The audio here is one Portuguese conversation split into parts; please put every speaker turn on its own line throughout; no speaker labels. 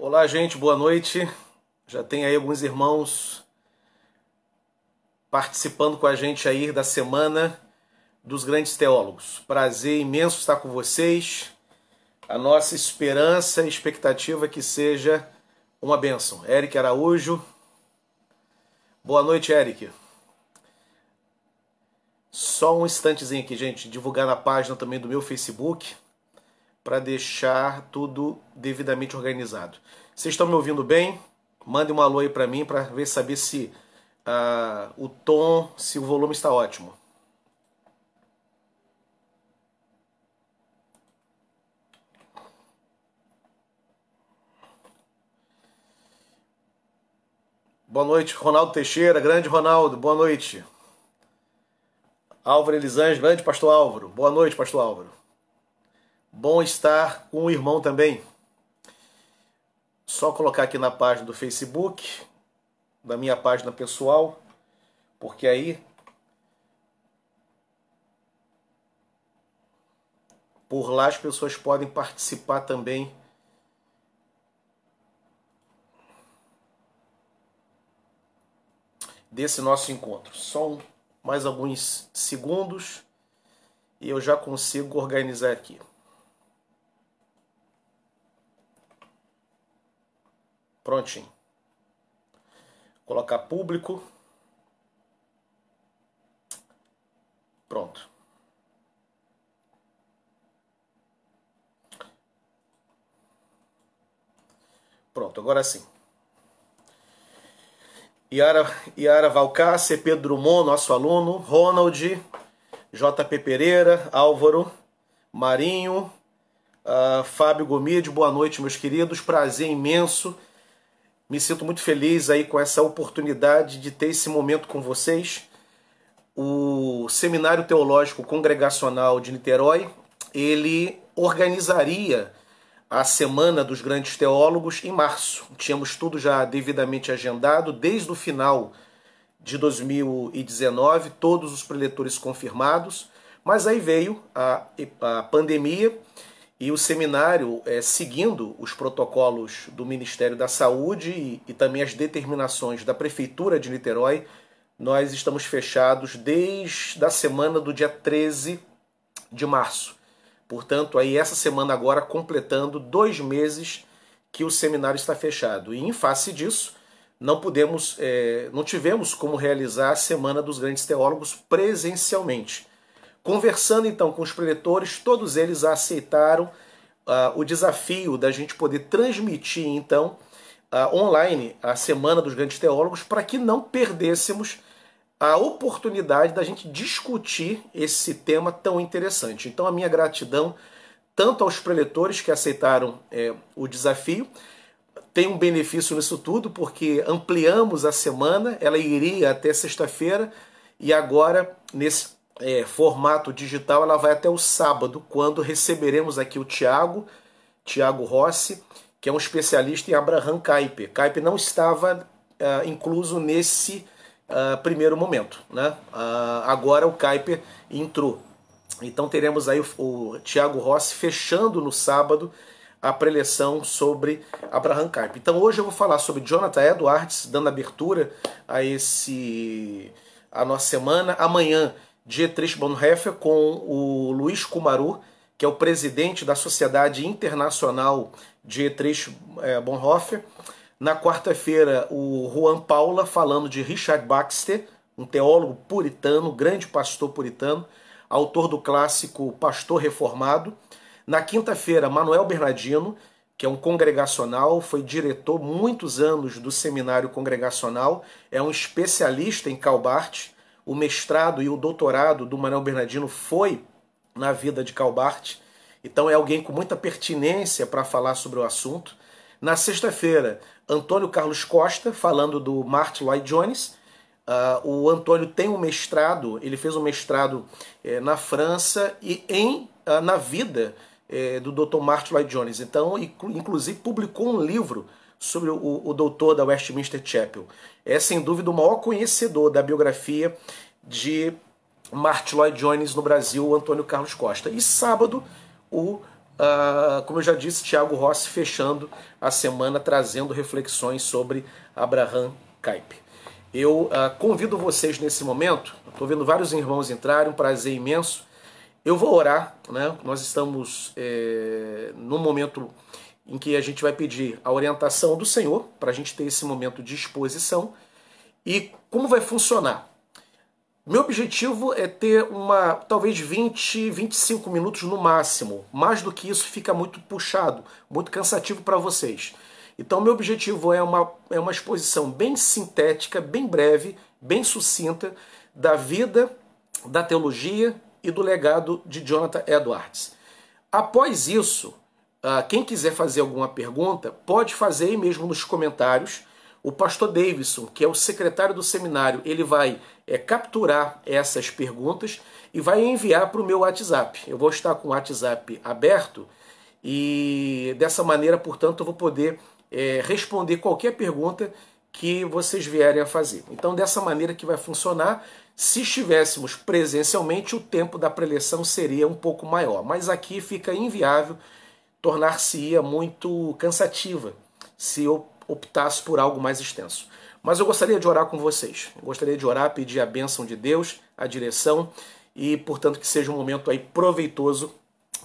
Olá, gente, boa noite. Já tem aí alguns irmãos participando com a gente aí da semana dos grandes teólogos. Prazer imenso estar com vocês. A nossa esperança e expectativa é que seja uma bênção. Eric Araújo. Boa noite, Eric. Só um instantezinho aqui, gente, divulgar na página também do meu Facebook para deixar tudo devidamente organizado. Vocês estão me ouvindo bem? Mande um alô aí para mim para ver saber se uh, o tom, se o volume está ótimo. Boa noite, Ronaldo Teixeira, grande Ronaldo, boa noite. Álvaro Elisange, grande pastor Álvaro. Boa noite, pastor Álvaro. Bom estar com o irmão também. Só colocar aqui na página do Facebook, na minha página pessoal, porque aí por lá as pessoas podem participar também. Desse nosso encontro. Só mais alguns segundos e eu já consigo organizar aqui. Prontinho. Colocar público. Pronto. Pronto, agora sim. Yara, Iara Valcácia, Pedro Drummond, nosso aluno, Ronald, JP Pereira, Álvaro, Marinho, uh, Fábio Gomide, boa noite, meus queridos. Prazer imenso me sinto muito feliz aí com essa oportunidade de ter esse momento com vocês. O Seminário Teológico Congregacional de Niterói, ele organizaria a Semana dos Grandes Teólogos em março. Tínhamos tudo já devidamente agendado desde o final de 2019, todos os preletores confirmados, mas aí veio a, a pandemia e o seminário, é, seguindo os protocolos do Ministério da Saúde e, e, também as determinações da Prefeitura de Niterói, nós estamos fechados desde a semana do dia 13 de março. Portanto, aí essa semana agora completando dois meses que o seminário está fechado. E em face disso, não pudemos, é, não tivemos como realizar a Semana dos Grandes Teólogos presencialmente. Conversando então com os preletores, todos eles aceitaram uh, o desafio da gente poder transmitir então uh, online a Semana dos Grandes Teólogos para que não perdêssemos a oportunidade da gente discutir esse tema tão interessante. Então, a minha gratidão tanto aos preletores que aceitaram é, o desafio, tem um benefício nisso tudo, porque ampliamos a semana, ela iria até sexta-feira, e agora, nesse é, formato digital, ela vai até o sábado, quando receberemos aqui o Tiago, Tiago Rossi, que é um especialista em Abraham Kuyper. Kuyper não estava uh, incluso nesse uh, primeiro momento, né? Uh, agora o Kuyper entrou. Então teremos aí o, o Tiago Rossi fechando no sábado a preleção sobre Abraham Kuyper. Então hoje eu vou falar sobre Jonathan Edwards, dando abertura a esse a nossa semana. Amanhã Dietrich Bonhoeffer com o Luiz Kumaru, que é o presidente da Sociedade Internacional Dietrich eh, Bonhoeffer. Na quarta-feira, o Juan Paula falando de Richard Baxter, um teólogo puritano, grande pastor puritano, autor do clássico Pastor Reformado. Na quinta-feira, Manuel Bernardino, que é um congregacional, foi diretor muitos anos do seminário congregacional, é um especialista em Calbart o mestrado e o doutorado do Manuel Bernardino foi na vida de Calbart. Então é alguém com muita pertinência para falar sobre o assunto. Na sexta-feira, Antônio Carlos Costa, falando do Martin Lloyd Jones. Uh, o Antônio tem um mestrado, ele fez um mestrado eh, na França e em uh, na vida eh, do Dr. Martin Lloyd Jones. Então, inclusive publicou um livro sobre o, o doutor da Westminster Chapel. É sem dúvida o maior conhecedor da biografia de Martin Lloyd Jones no Brasil, o Antônio Carlos Costa. E sábado, o, uh, como eu já disse, Tiago Rossi fechando a semana, trazendo reflexões sobre Abraham Kuyper. Eu uh, convido vocês nesse momento, estou vendo vários irmãos entrarem, um prazer imenso. Eu vou orar, né? nós estamos é, num momento em que a gente vai pedir a orientação do Senhor para a gente ter esse momento de exposição e como vai funcionar. Meu objetivo é ter uma talvez 20, 25 minutos no máximo. Mais do que isso fica muito puxado, muito cansativo para vocês. Então meu objetivo é uma, é uma exposição bem sintética, bem breve, bem sucinta da vida, da teologia e do legado de Jonathan Edwards. Após isso, ah, quem quiser fazer alguma pergunta, pode fazer aí mesmo nos comentários. O pastor Davidson, que é o secretário do seminário, ele vai é, capturar essas perguntas e vai enviar para o meu WhatsApp. Eu vou estar com o WhatsApp aberto e dessa maneira, portanto, eu vou poder é, responder qualquer pergunta que vocês vierem a fazer. Então, dessa maneira que vai funcionar. Se estivéssemos presencialmente, o tempo da preleção seria um pouco maior, mas aqui fica inviável tornar-se-ia muito cansativa se eu optasse por algo mais extenso. Mas eu gostaria de orar com vocês. Eu gostaria de orar, pedir a bênção de Deus, a direção e, portanto, que seja um momento aí proveitoso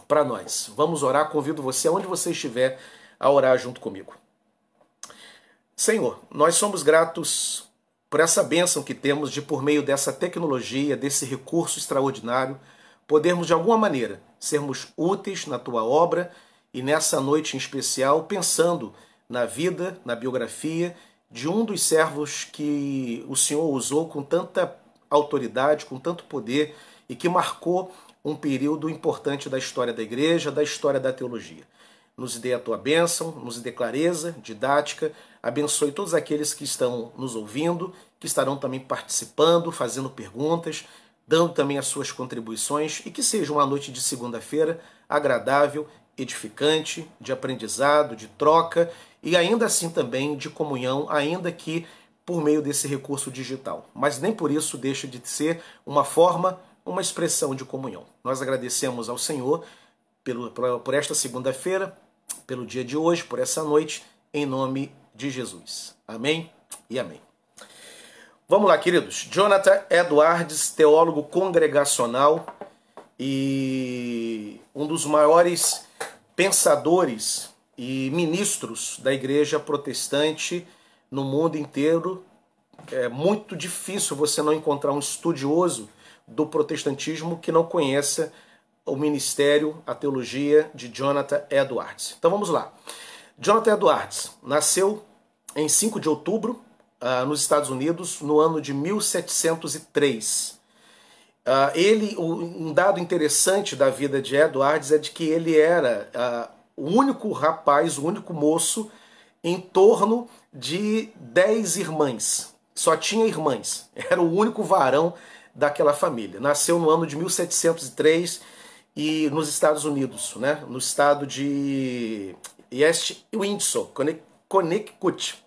para nós. Vamos orar, convido você, aonde você estiver, a orar junto comigo. Senhor, nós somos gratos por essa bênção que temos de, por meio dessa tecnologia, desse recurso extraordinário, podermos de alguma maneira sermos úteis na tua obra e nessa noite em especial pensando na vida, na biografia de um dos servos que o Senhor usou com tanta autoridade, com tanto poder e que marcou um período importante da história da igreja, da história da teologia. Nos dê a tua bênção, nos dê clareza, didática, abençoe todos aqueles que estão nos ouvindo, que estarão também participando, fazendo perguntas, dando também as suas contribuições e que seja uma noite de segunda-feira agradável edificante, de aprendizado, de troca e ainda assim também de comunhão, ainda que por meio desse recurso digital. Mas nem por isso deixa de ser uma forma, uma expressão de comunhão. Nós agradecemos ao Senhor pelo, por esta segunda-feira, pelo dia de hoje, por essa noite, em nome de Jesus. Amém e amém. Vamos lá, queridos. Jonathan Edwards, teólogo congregacional, e um dos maiores pensadores e ministros da igreja protestante no mundo inteiro. É muito difícil você não encontrar um estudioso do protestantismo que não conheça o ministério, a teologia de Jonathan Edwards. Então vamos lá. Jonathan Edwards nasceu em 5 de outubro ah, nos Estados Unidos no ano de 1703. Uh, ele, um dado interessante da vida de Edwards é de que ele era uh, o único rapaz, o único moço em torno de dez irmãs. Só tinha irmãs. Era o único varão daquela família. Nasceu no ano de 1703 e nos Estados Unidos, né? no estado de East Windsor, Connecticut.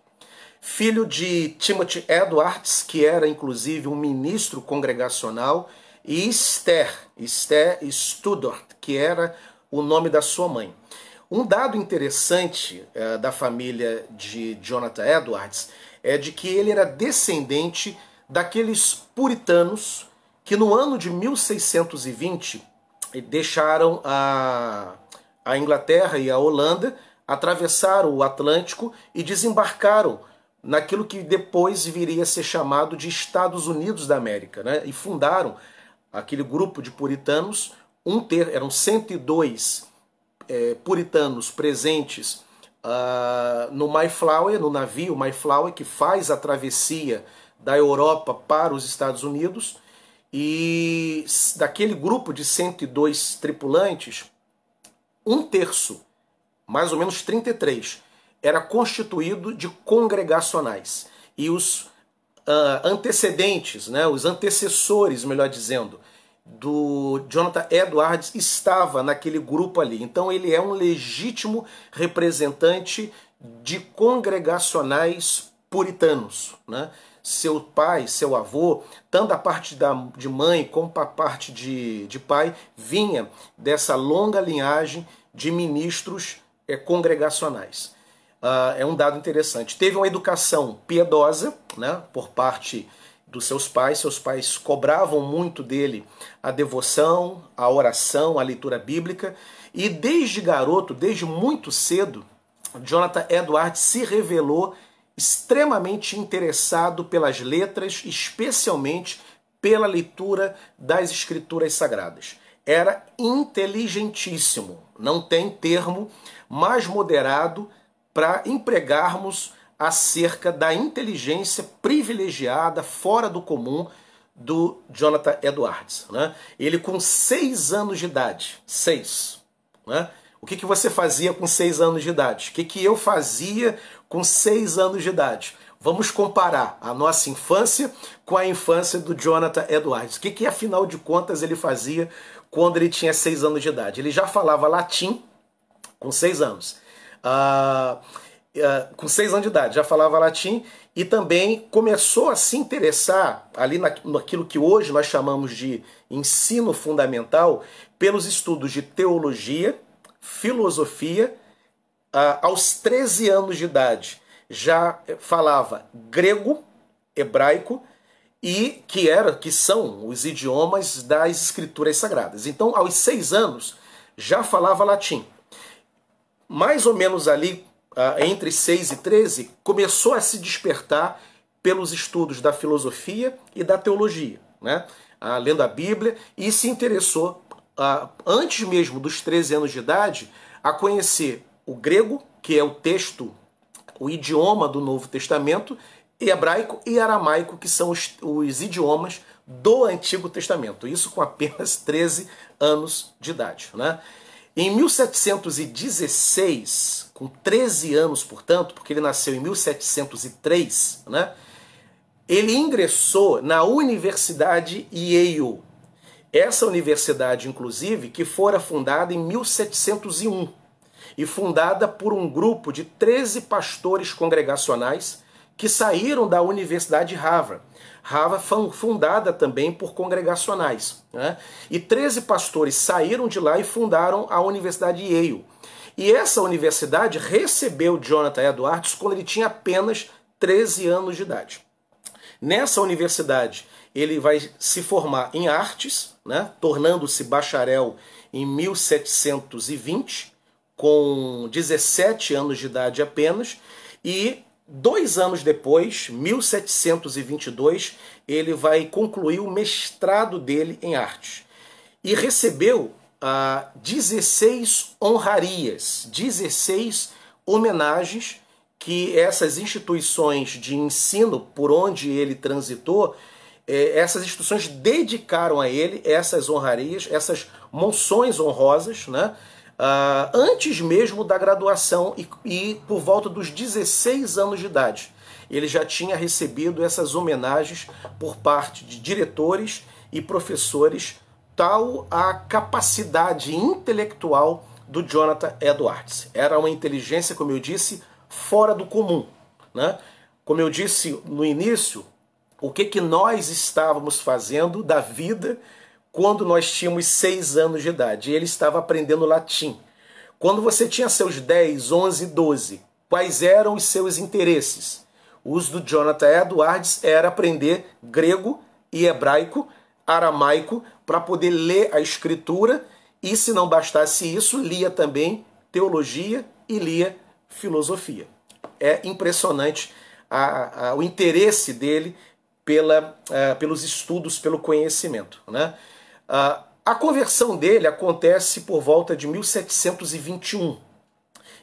Filho de Timothy Edwards, que era inclusive um ministro congregacional e Esther, Esther Studort, que era o nome da sua mãe. Um dado interessante eh, da família de Jonathan Edwards é de que ele era descendente daqueles puritanos que no ano de 1620 eh, deixaram a, a Inglaterra e a Holanda, atravessaram o Atlântico e desembarcaram naquilo que depois viria a ser chamado de Estados Unidos da América, né? e fundaram aquele grupo de puritanos, um ter, eram 102 é, puritanos presentes uh, no Mayflower, no navio Mayflower, que faz a travessia da Europa para os Estados Unidos. E daquele grupo de 102 tripulantes, um terço, mais ou menos 33, era constituído de congregacionais. E os uh, antecedentes, né, os antecessores, melhor dizendo, do Jonathan Edwards estava naquele grupo ali. Então ele é um legítimo representante de congregacionais puritanos, né? Seu pai, seu avô, tanto a parte da, de mãe como a parte de, de pai, vinha dessa longa linhagem de ministros é, congregacionais. Uh, é um dado interessante. Teve uma educação piedosa, né, por parte dos seus pais. Seus pais cobravam muito dele a devoção, a oração, a leitura bíblica. E desde garoto, desde muito cedo, Jonathan Edwards se revelou extremamente interessado pelas letras, especialmente pela leitura das escrituras sagradas. Era inteligentíssimo, não tem termo mais moderado para empregarmos acerca da inteligência privilegiada, fora do comum, do Jonathan Edwards. Né? Ele com seis anos de idade, seis. Né? O que, que você fazia com seis anos de idade? O que, que eu fazia com seis anos de idade? Vamos comparar a nossa infância com a infância do Jonathan Edwards. O que, que afinal de contas ele fazia quando ele tinha seis anos de idade? Ele já falava latim com seis anos. Uh, ah, com seis anos de idade, já falava latim e também começou a se interessar ali naquilo que hoje nós chamamos de ensino fundamental pelos estudos de teologia, filosofia, ah, aos 13 anos de idade. Já falava grego, hebraico e que era que são os idiomas das escrituras sagradas. Então, aos seis anos já falava latim. Mais ou menos ali ah, entre 6 e 13, começou a se despertar pelos estudos da filosofia e da teologia, né? Ah, lendo a Bíblia, e se interessou, ah, antes mesmo dos 13 anos de idade, a conhecer o grego, que é o texto, o idioma do Novo Testamento, e hebraico e aramaico, que são os, os idiomas do Antigo Testamento. Isso com apenas 13 anos de idade. Né? Em 1716, com 13 anos, portanto, porque ele nasceu em 1703, né? Ele ingressou na Universidade Yale. Essa universidade, inclusive, que fora fundada em 1701 e fundada por um grupo de 13 pastores congregacionais que saíram da Universidade de Harvard Rava fundada também por congregacionais. Né? E 13 pastores saíram de lá e fundaram a Universidade Yale. E essa universidade recebeu Jonathan Edwards quando ele tinha apenas 13 anos de idade. Nessa universidade, ele vai se formar em artes, né? tornando-se bacharel em 1720, com 17 anos de idade apenas, e Dois anos depois, 1722, ele vai concluir o mestrado dele em artes e recebeu ah, 16 honrarias, 16 homenagens que essas instituições de ensino por onde ele transitou, eh, essas instituições dedicaram a ele essas honrarias, essas monções honrosas, né? uh, antes mesmo da graduação e, e por volta dos 16 anos de idade. Ele já tinha recebido essas homenagens por parte de diretores e professores, tal a capacidade intelectual do Jonathan Edwards. Era uma inteligência, como eu disse, fora do comum. Né? Como eu disse no início, o que, que nós estávamos fazendo da vida quando nós tínhamos seis anos de idade. ele estava aprendendo latim. Quando você tinha seus 10, 11, 12, quais eram os seus interesses? O do Jonathan Edwards era aprender grego e hebraico, aramaico, para poder ler a escritura e, se não bastasse isso, lia também teologia e lia filosofia. É impressionante a, a, o interesse dele pela, eh, pelos estudos, pelo conhecimento. Né? Ah, a conversão dele acontece por volta de 1721.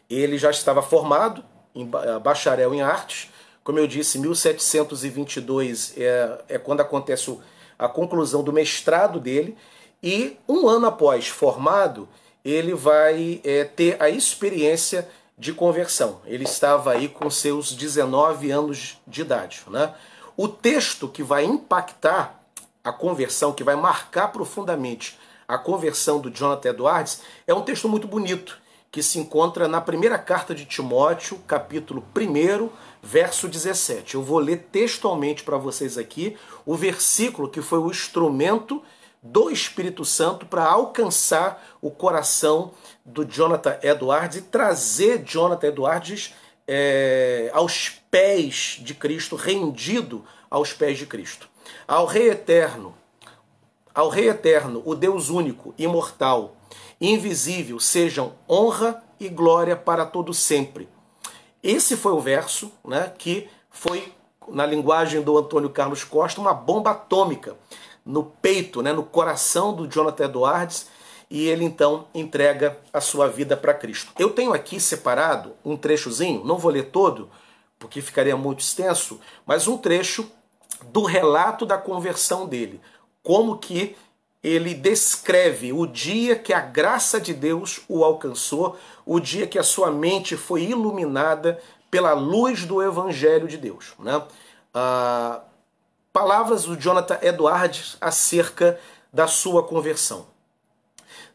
Ele já estava formado, em ah, bacharel em artes. Como eu disse, 1722 é, é quando acontece a conclusão do mestrado dele. E um ano após formado, ele vai é, ter a experiência de conversão. Ele estava aí com seus 19 anos de idade. Né? O texto que vai impactar a conversão, que vai marcar profundamente a conversão do Jonathan Edwards, é um texto muito bonito, que se encontra na primeira carta de Timóteo, capítulo 1, verso 17. Eu vou ler textualmente para vocês aqui o versículo que foi o instrumento do Espírito Santo para alcançar o coração do Jonathan Edwards e trazer Jonathan Edwards é, aos pés de Cristo, rendido aos pés de Cristo ao Rei eterno, ao Rei eterno, o Deus único, imortal, invisível, sejam honra e glória para todo sempre. Esse foi o verso, né, que foi na linguagem do Antônio Carlos Costa uma bomba atômica no peito, né, no coração do Jonathan Edwards, e ele então entrega a sua vida para Cristo. Eu tenho aqui separado um trechozinho, não vou ler todo, porque ficaria muito extenso, mas um trecho do relato da conversão dele, como que ele descreve o dia que a graça de Deus o alcançou, o dia que a sua mente foi iluminada pela luz do Evangelho de Deus. Né? Ah, palavras do Jonathan Edwards acerca da sua conversão.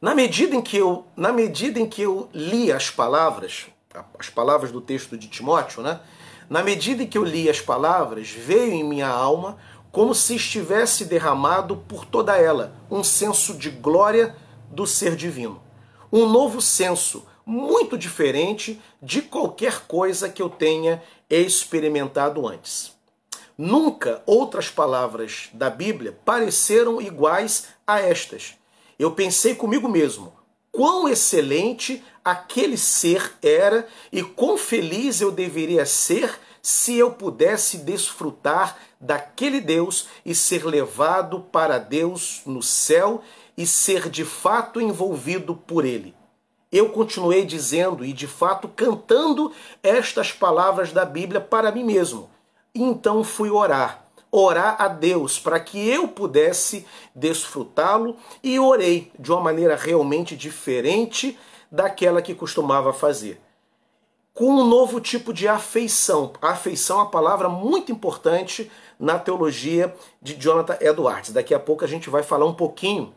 Na medida em que eu, na medida em que eu li as palavras, as palavras do texto de Timóteo, né? Na medida em que eu li as palavras, veio em minha alma como se estivesse derramado por toda ela um senso de glória do ser divino. Um novo senso, muito diferente de qualquer coisa que eu tenha experimentado antes. Nunca outras palavras da Bíblia pareceram iguais a estas. Eu pensei comigo mesmo: quão excelente aquele ser era e quão feliz eu deveria ser se eu pudesse desfrutar daquele Deus e ser levado para Deus no céu e ser de fato envolvido por ele. Eu continuei dizendo e de fato cantando estas palavras da Bíblia para mim mesmo. então fui orar orar a Deus para que eu pudesse desfrutá-lo e orei de uma maneira realmente diferente daquela que costumava fazer. Com um novo tipo de afeição. afeição é uma palavra muito importante na teologia de Jonathan Edwards. Daqui a pouco a gente vai falar um pouquinho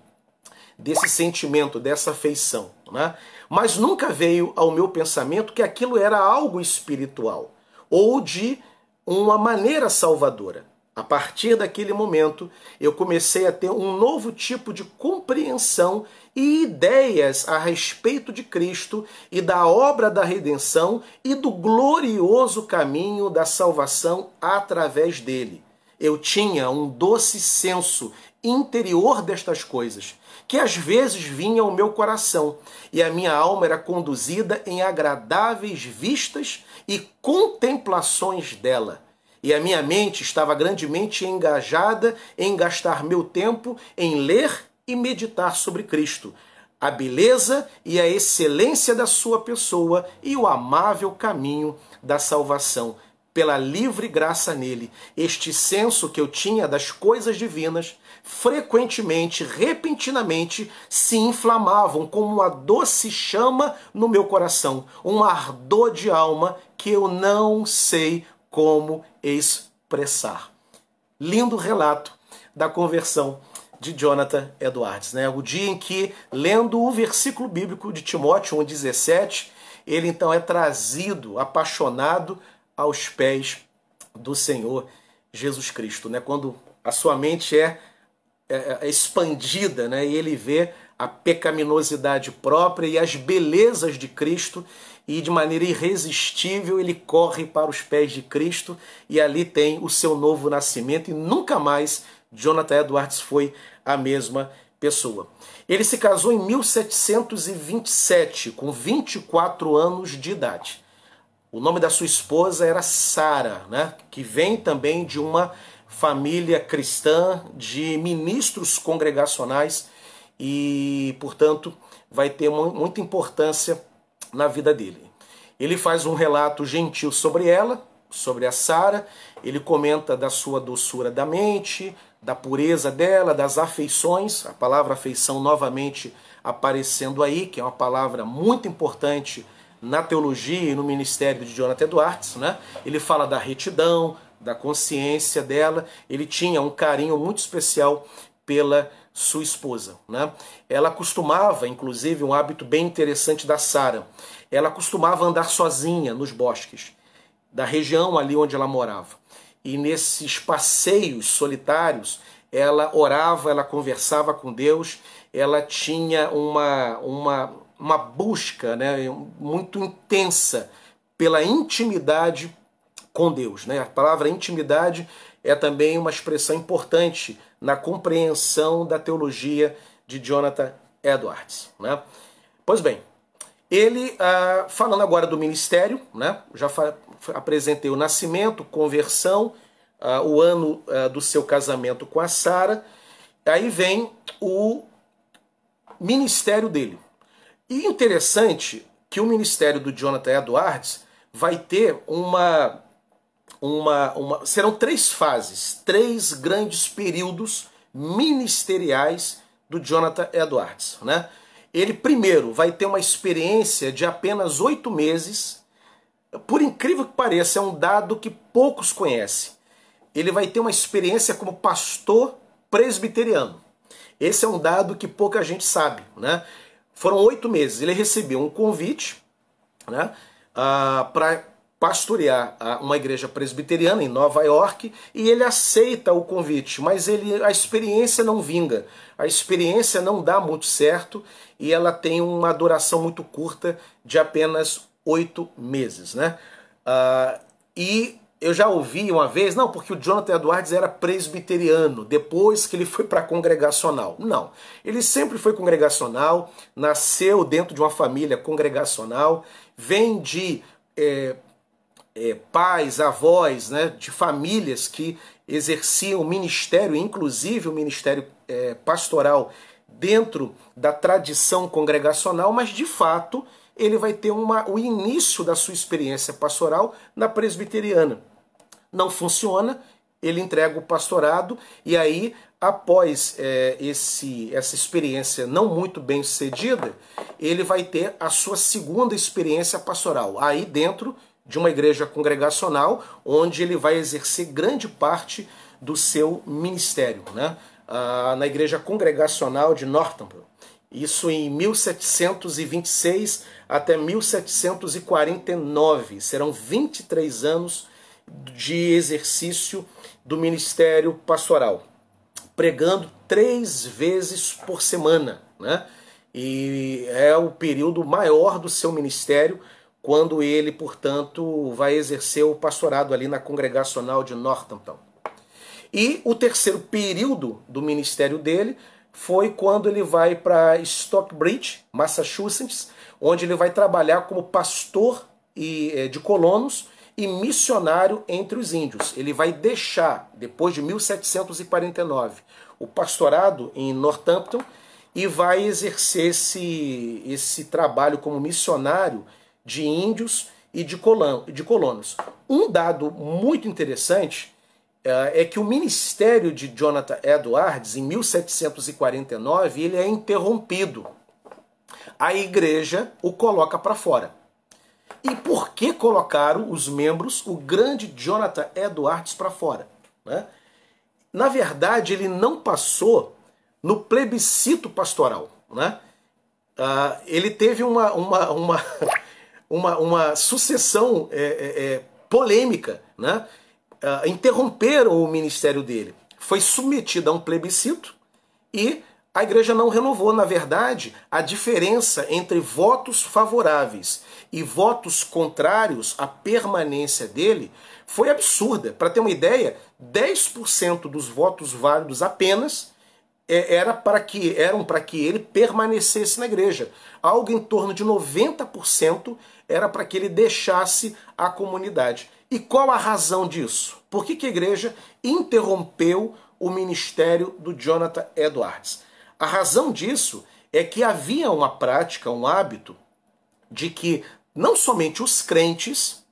desse sentimento, dessa afeição. Né? Mas nunca veio ao meu pensamento que aquilo era algo espiritual ou de uma maneira salvadora. A partir daquele momento, eu comecei a ter um novo tipo de compreensão e ideias a respeito de Cristo e da obra da redenção e do glorioso caminho da salvação através dele. Eu tinha um doce senso interior destas coisas, que às vezes vinha ao meu coração, e a minha alma era conduzida em agradáveis vistas e contemplações dela e a minha mente estava grandemente engajada em gastar meu tempo em ler e meditar sobre Cristo, a beleza e a excelência da sua pessoa e o amável caminho da salvação, pela livre graça nele. Este senso que eu tinha das coisas divinas, frequentemente, repentinamente, se inflamavam como uma doce chama no meu coração, um ardor de alma que eu não sei como expressar. Lindo relato da conversão de Jonathan Edwards. Né? O dia em que, lendo o versículo bíblico de Timóteo 1,17, ele então é trazido, apaixonado, aos pés do Senhor Jesus Cristo. Né? Quando a sua mente é, é, é expandida né? e ele vê a pecaminosidade própria e as belezas de Cristo e de maneira irresistível ele corre para os pés de Cristo e ali tem o seu novo nascimento e nunca mais Jonathan Edwards foi a mesma pessoa. Ele se casou em 1727 com 24 anos de idade. O nome da sua esposa era Sara, né? Que vem também de uma família cristã de ministros congregacionais e, portanto, vai ter muita importância na vida dele. Ele faz um relato gentil sobre ela, sobre a Sara, ele comenta da sua doçura da mente, da pureza dela, das afeições, a palavra afeição novamente aparecendo aí, que é uma palavra muito importante na teologia e no ministério de Jonathan Edwards, né? Ele fala da retidão, da consciência dela, ele tinha um carinho muito especial pela sua esposa. Né? Ela costumava, inclusive, um hábito bem interessante da Sara. Ela costumava andar sozinha nos bosques da região ali onde ela morava. E nesses passeios solitários, ela orava, ela conversava com Deus, ela tinha uma, uma, uma busca né, muito intensa pela intimidade com Deus. Né? A palavra intimidade é também uma expressão importante na compreensão da teologia de Jonathan Edwards. Né? Pois bem, ele, ah, falando agora do ministério, né? já apresentei o nascimento, conversão, ah, o ano ah, do seu casamento com a Sara. Aí vem o ministério dele. E interessante que o ministério do Jonathan Edwards vai ter uma uma, uma. Serão três fases, três grandes períodos ministeriais do Jonathan Edwards. Né? Ele primeiro vai ter uma experiência de apenas oito meses. Por incrível que pareça, é um dado que poucos conhecem. Ele vai ter uma experiência como pastor presbiteriano. Esse é um dado que pouca gente sabe. Né? Foram oito meses. Ele recebeu um convite né, uh, ah, para pastorear uma igreja presbiteriana em Nova York e ele aceita o convite, mas ele a experiência não vinga, a experiência não dá muito certo e ela tem uma adoração muito curta de apenas oito meses, né? Uh, e eu já ouvi uma vez, não, porque o Jonathan Edwards era presbiteriano depois que ele foi para congregacional. Não, ele sempre foi congregacional, nasceu dentro de uma família congregacional, vem de é, é, pais, avós, né, de famílias que exerciam ministério, inclusive o ministério é, pastoral, dentro da tradição congregacional, mas de fato ele vai ter uma, o início da sua experiência pastoral na presbiteriana. Não funciona, ele entrega o pastorado e aí após é, esse, essa experiência não muito bem sucedida, ele vai ter a sua segunda experiência pastoral, aí dentro de uma igreja congregacional, onde ele vai exercer grande parte do seu ministério, né? Ah, na igreja congregacional de Northampton. Isso em 1726 até 1749. Serão 23 anos de exercício do ministério pastoral, pregando três vezes por semana, né? E é o período maior do seu ministério quando ele, portanto, vai exercer o pastorado ali na congregacional de Northampton. E o terceiro período do ministério dele foi quando ele vai para Stockbridge, Massachusetts, onde ele vai trabalhar como pastor eh, de colonos e missionário entre os índios. Ele vai deixar, depois de 1749, o pastorado em Northampton e vai exercer esse, esse trabalho como missionário de índios e de, colonos. Um dado muito interessante eh, é que o ministério de Jonathan Edwards, em 1749, ele é interrompido. A igreja o coloca para fora. E por que colocaram os membros, o grande Jonathan Edwards, para fora? Né? Na verdade, ele não passou no plebiscito pastoral. Né? Uh, ele teve uma, uma, uma... uma, uma sucessão é, é, é polêmica, né? Uh, interromperam o ministério dele. Foi submetido a um plebiscito e a igreja não renovou. Na verdade, a diferença entre votos favoráveis e votos contrários à permanência dele foi absurda. Para ter uma ideia, 10% dos votos válidos apenas é, era para que eram para que ele permanecesse na igreja. Algo em torno de 90% era para que ele deixasse a comunidade. E qual a razão disso? Por que, que a igreja interrompeu o ministério do Jonathan Edwards? A razão disso é que havia uma prática, um hábito, de que não somente os crentes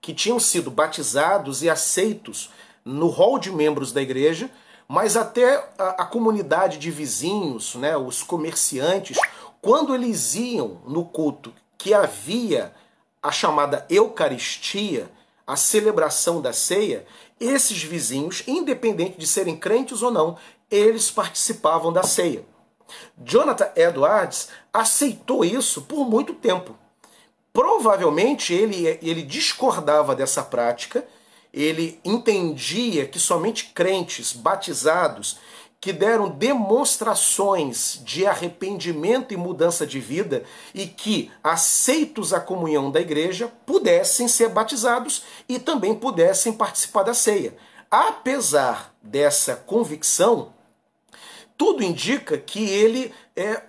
que tinham sido batizados e aceitos no rol de membros da igreja, mas até a, a, comunidade de vizinhos, né, os comerciantes, quando eles iam no culto que havia a chamada Eucaristia, a celebração da ceia, esses vizinhos, independente de serem crentes ou não, eles participavam da ceia. Jonathan Edwards aceitou isso por muito tempo. Provavelmente ele, ele discordava dessa prática, ele entendia que somente crentes batizados que deram demonstrações de arrependimento e mudança de vida e que, aceitos a comunhão da igreja, pudessem ser batizados e também pudessem participar da ceia. Apesar dessa convicção, tudo indica que ele é,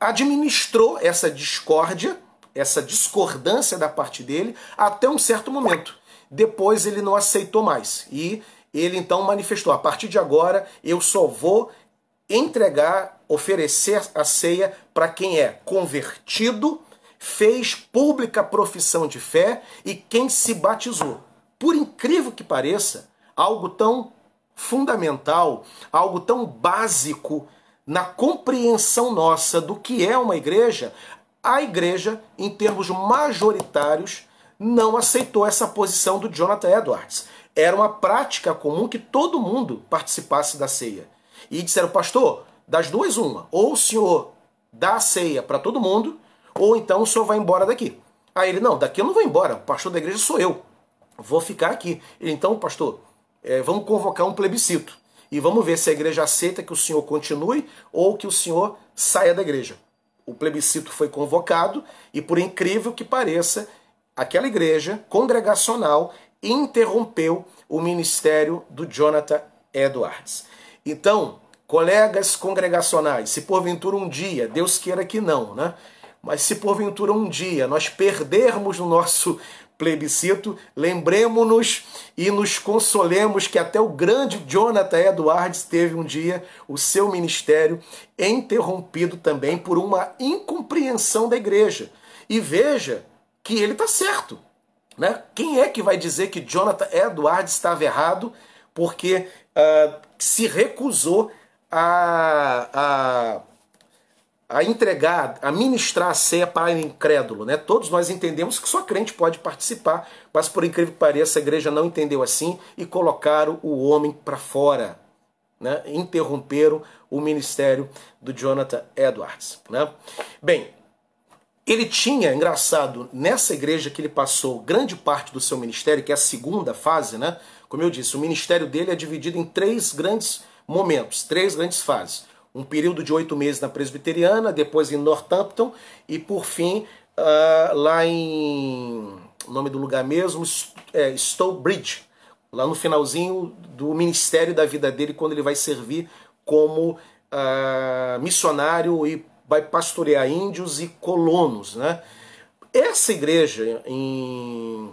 administrou essa discórdia, essa discordância da parte dele, até um certo momento. Depois ele não aceitou mais e ele então manifestou: a partir de agora eu só vou entregar, oferecer a ceia para quem é convertido, fez pública profissão de fé e quem se batizou. Por incrível que pareça, algo tão fundamental, algo tão básico na compreensão nossa do que é uma igreja, a igreja, em termos majoritários, não aceitou essa posição do Jonathan Edwards. Era uma prática comum que todo mundo participasse da ceia. E disseram, pastor, das duas, uma. Ou o senhor dá a ceia para todo mundo, ou então o senhor vai embora daqui. Aí ele, não, daqui eu não vou embora, o pastor da igreja sou eu. Vou ficar aqui. Ele, então, pastor, é, vamos convocar um plebiscito. E vamos ver se a igreja aceita que o senhor continue ou que o senhor saia da igreja. O plebiscito foi convocado e, por incrível que pareça, aquela igreja congregacional interrompeu o ministério do Jonathan Edwards. Então, colegas congregacionais, se porventura um dia, Deus queira que não, né? Mas se porventura um dia nós perdermos o nosso plebiscito, lembremos-nos e nos consolemos que até o grande Jonathan Edwards teve um dia o seu ministério interrompido também por uma incompreensão da igreja. E veja que ele está certo. Né? Quem é que vai dizer que Jonathan Edwards estava errado porque uh, se recusou a, a, a, entregar, a ministrar a ceia para o incrédulo? Né? Todos nós entendemos que só crente pode participar, mas por incrível que pareça, a igreja não entendeu assim e colocaram o homem para fora. Né? Interromperam o ministério do Jonathan Edwards. Né? Bem, ele tinha, engraçado, nessa igreja que ele passou grande parte do seu ministério, que é a segunda fase, né? Como eu disse, o ministério dele é dividido em três grandes momentos, três grandes fases. Um período de oito meses na presbiteriana, depois em Northampton e, por fim, uh, lá em. nome do lugar mesmo, é, Stowbridge. lá no finalzinho do ministério da vida dele, quando ele vai servir como uh, missionário e vai pastorear índios e colonos. Né? Essa igreja, em...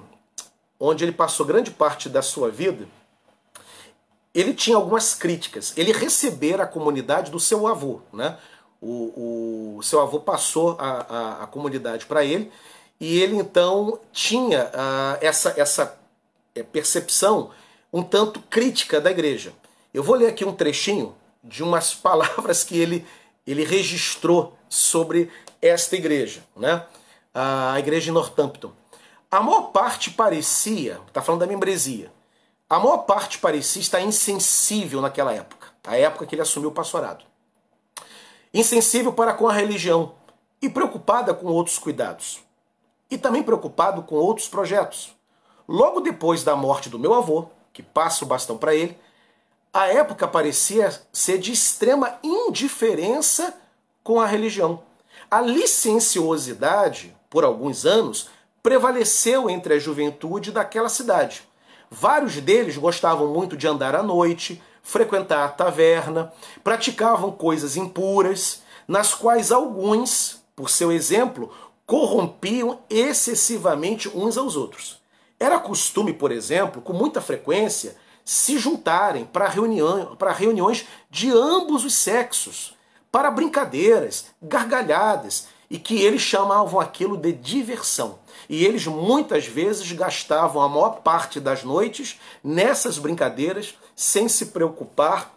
onde ele passou grande parte da sua vida, ele tinha algumas críticas. Ele recebera a comunidade do seu avô. Né? O, o seu avô passou a, a, a comunidade para ele e ele então tinha ah, essa, essa eh, percepção um tanto crítica da igreja. Eu vou ler aqui um trechinho de umas palavras que ele ele registrou sobre esta igreja, né? a igreja de Northampton. A maior parte parecia, está falando da membresia, a maior parte parecia estar insensível naquela época, a época que ele assumiu o pastorado. Insensível para com a religião e preocupada com outros cuidados. E também preocupado com outros projetos. Logo depois da morte do meu avô, que passa o bastão para ele, a época parecia ser de extrema indiferença com a religião. A licenciosidade, por alguns anos, prevaleceu entre a juventude daquela cidade. Vários deles gostavam muito de andar à noite, frequentar a taverna, praticavam coisas impuras, nas quais alguns, por seu exemplo, corrompiam excessivamente uns aos outros. Era costume, por exemplo, com muita frequência, se juntarem para reunião, para reuniões de ambos os sexos, para brincadeiras, gargalhadas, e que eles chamavam aquilo de diversão. E eles muitas vezes gastavam a maior parte das noites nessas brincadeiras, sem se preocupar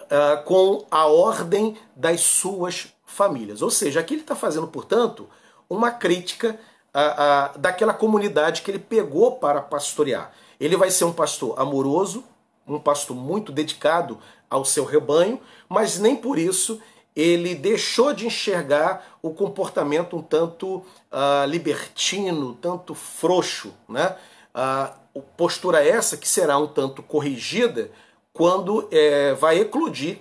uh, com a ordem das suas famílias. Ou seja, aqui ele está fazendo, portanto, uma crítica uh, uh, daquela comunidade que ele pegou para pastorear. Ele vai ser um pastor amoroso, um pastor muito dedicado ao seu rebanho, mas nem por isso ele deixou de enxergar o comportamento um tanto uh, libertino, tanto frouxo, né? Uh, postura essa que será um tanto corrigida quando é, vai eclodir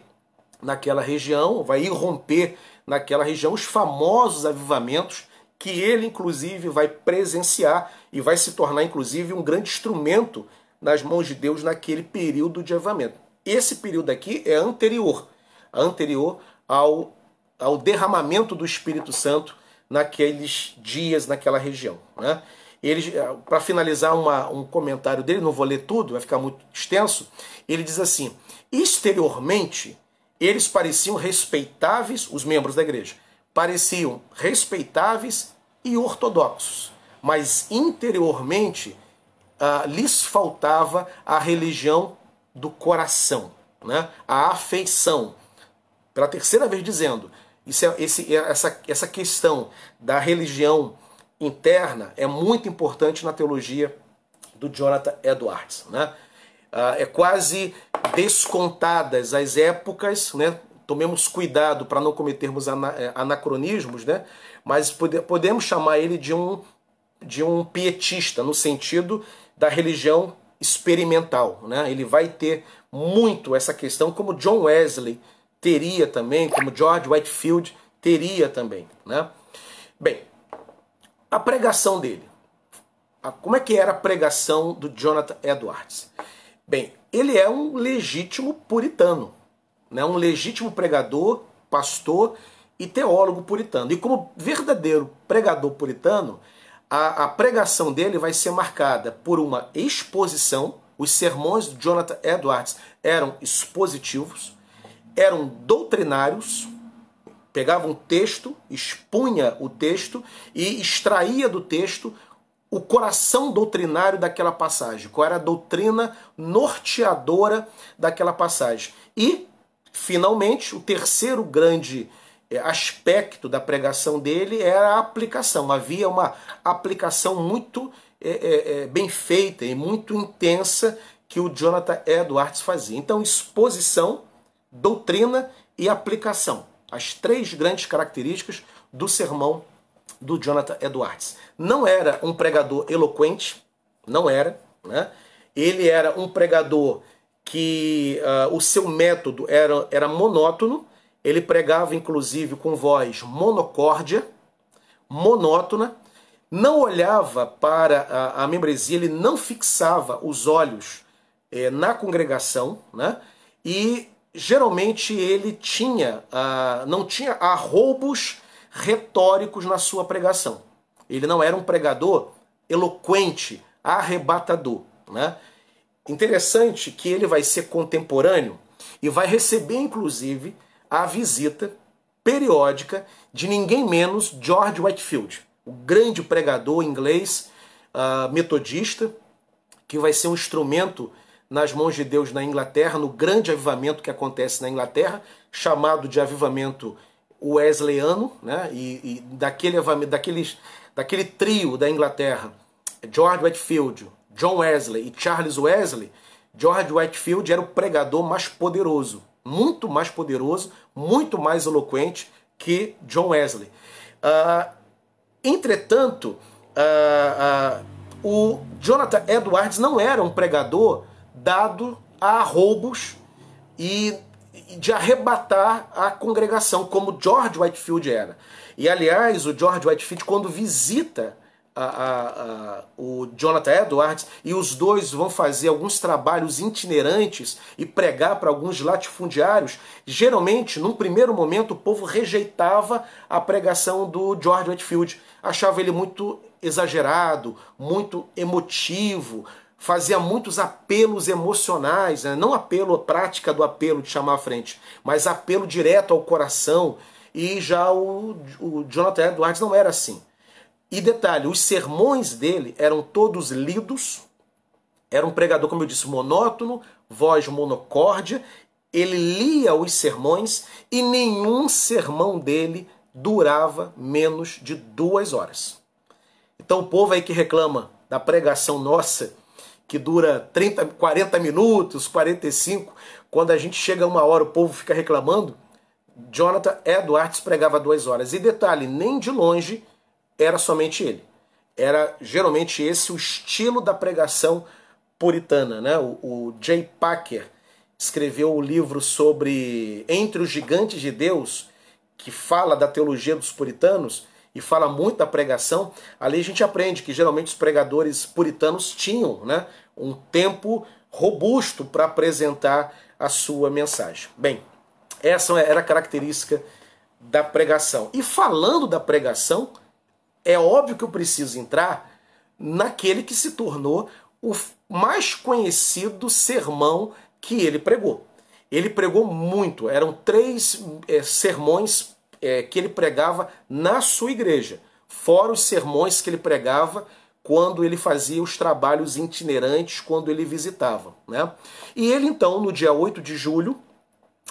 naquela região, vai irromper naquela região os famosos avivamentos que ele, inclusive, vai presenciar e vai se tornar, inclusive, um grande instrumento nas mãos de Deus naquele período de avivamento. Esse período aqui é anterior, anterior ao, ao derramamento do Espírito Santo naqueles dias, naquela região. Né? Eh, para finalizar uma, um comentário dele, não vou ler tudo, vai ficar muito extenso. Ele diz assim: exteriormente, eles pareciam respeitáveis, os membros da igreja, pareciam respeitáveis e ortodoxos, mas interiormente ah, lhes faltava a religião do coração, né? a afeição. Pela terceira vez dizendo, isso é, esse, é, essa, essa questão da religião interna é muito importante na teologia do Jonathan Edwards. Né? Ah, é quase descontadas as épocas, né? tomemos cuidado para não cometermos eh, anacronismos, né? mas podemos chamar ele de um, de um pietista, no sentido da religião experimental. Né? Ele vai ter muito essa questão, como John Wesley teria também, como George Whitefield teria também. Né? Bem, a pregação dele. Como é que era a pregação do Jonathan Edwards? Bem, ele é um legítimo puritano né, um legítimo pregador, pastor e teólogo puritano. E como verdadeiro pregador puritano, a, a pregação dele vai ser marcada por uma exposição. Os sermões de Jonathan Edwards eram expositivos, eram doutrinários, pegava um texto, expunha o texto e extraía do texto o coração doutrinário daquela passagem, qual era a doutrina norteadora daquela passagem. E Finalmente, o terceiro grande eh, aspecto da pregação dele era a aplicação. Havia uma aplicação muito é, é, bem feita e muito intensa que o Jonathan Edwards fazia. Então, exposição, doutrina e aplicação. As três grandes características do sermão do Jonathan Edwards. Não era um pregador eloquente, não era. Né? Ele era um pregador que uh, o seu método era, era monótono, ele pregava inclusive com voz monocórdia, monótona, não olhava para a, a membresia, ele não fixava os olhos eh, na congregação, né? e geralmente ele tinha, uh, não tinha arroubos retóricos na sua pregação. Ele não era um pregador eloquente, arrebatador. Né? Interessante que ele vai ser contemporâneo e vai receber, inclusive, a visita periódica de ninguém menos George Whitefield, o grande pregador inglês uh, metodista, que vai ser um instrumento nas mãos de Deus na Inglaterra, no grande avivamento que acontece na Inglaterra, chamado de avivamento wesleyano, né? e, e daquele, daqueles, daquele trio da Inglaterra, George Whitefield, John Wesley e Charles Wesley, George Whitefield era o pregador mais poderoso, muito mais poderoso, muito mais eloquente que John Wesley. Uh, entretanto, uh, uh, o Jonathan Edwards não era um pregador dado a roubos e de arrebatar a congregação, como George Whitefield era. E aliás, o George Whitefield, quando visita a, a, a, o Jonathan Edwards e os dois vão fazer alguns trabalhos itinerantes e pregar para alguns latifundiários. Geralmente, num primeiro momento, o povo rejeitava a pregação do George Whitefield, achava ele muito exagerado, muito emotivo, fazia muitos apelos emocionais, né? não apelo, a prática do apelo de chamar à frente, mas apelo direto ao coração. E já o, o Jonathan Edwards não era assim. E detalhe, os sermões dele eram todos lidos. Era um pregador, como eu disse, monótono, voz monocórdia. Ele lia os sermões e nenhum sermão dele durava menos de duas horas. Então o povo aí que reclama da pregação nossa, que dura 30, 40 minutos, 45, quando a gente chega a uma hora o povo fica reclamando, Jonathan Edwards pregava duas horas. E detalhe, nem de longe era somente ele. Era geralmente esse o estilo da pregação puritana. Né? O, o J. Packer escreveu o um livro sobre Entre os Gigantes de Deus, que fala da teologia dos puritanos e fala muito da pregação. Ali a gente aprende que geralmente os pregadores puritanos tinham né, um tempo robusto para apresentar a sua mensagem. Bem, essa é, era a característica da pregação. E falando da pregação, é óbvio que eu preciso entrar naquele que se tornou o mais conhecido sermão que ele pregou. Ele pregou muito, eram três é, sermões é, que ele pregava na sua igreja, fora os sermões que ele pregava quando ele fazia os trabalhos itinerantes, quando ele visitava. Né? E ele, então, no dia 8 de julho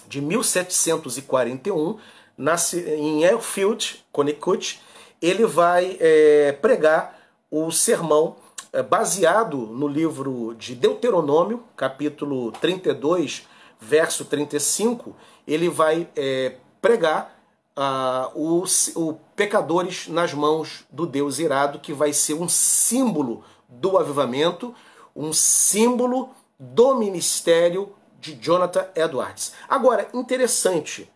de 1741, nasce em Elfield, Connecticut, ele vai é, pregar o sermão é, baseado no livro de Deuteronômio, capítulo 32, verso 35. Ele vai é, pregar ah, o, o pecadores nas mãos do Deus irado, que vai ser um símbolo do avivamento, um símbolo do ministério de Jonathan Edwards. Agora, interessante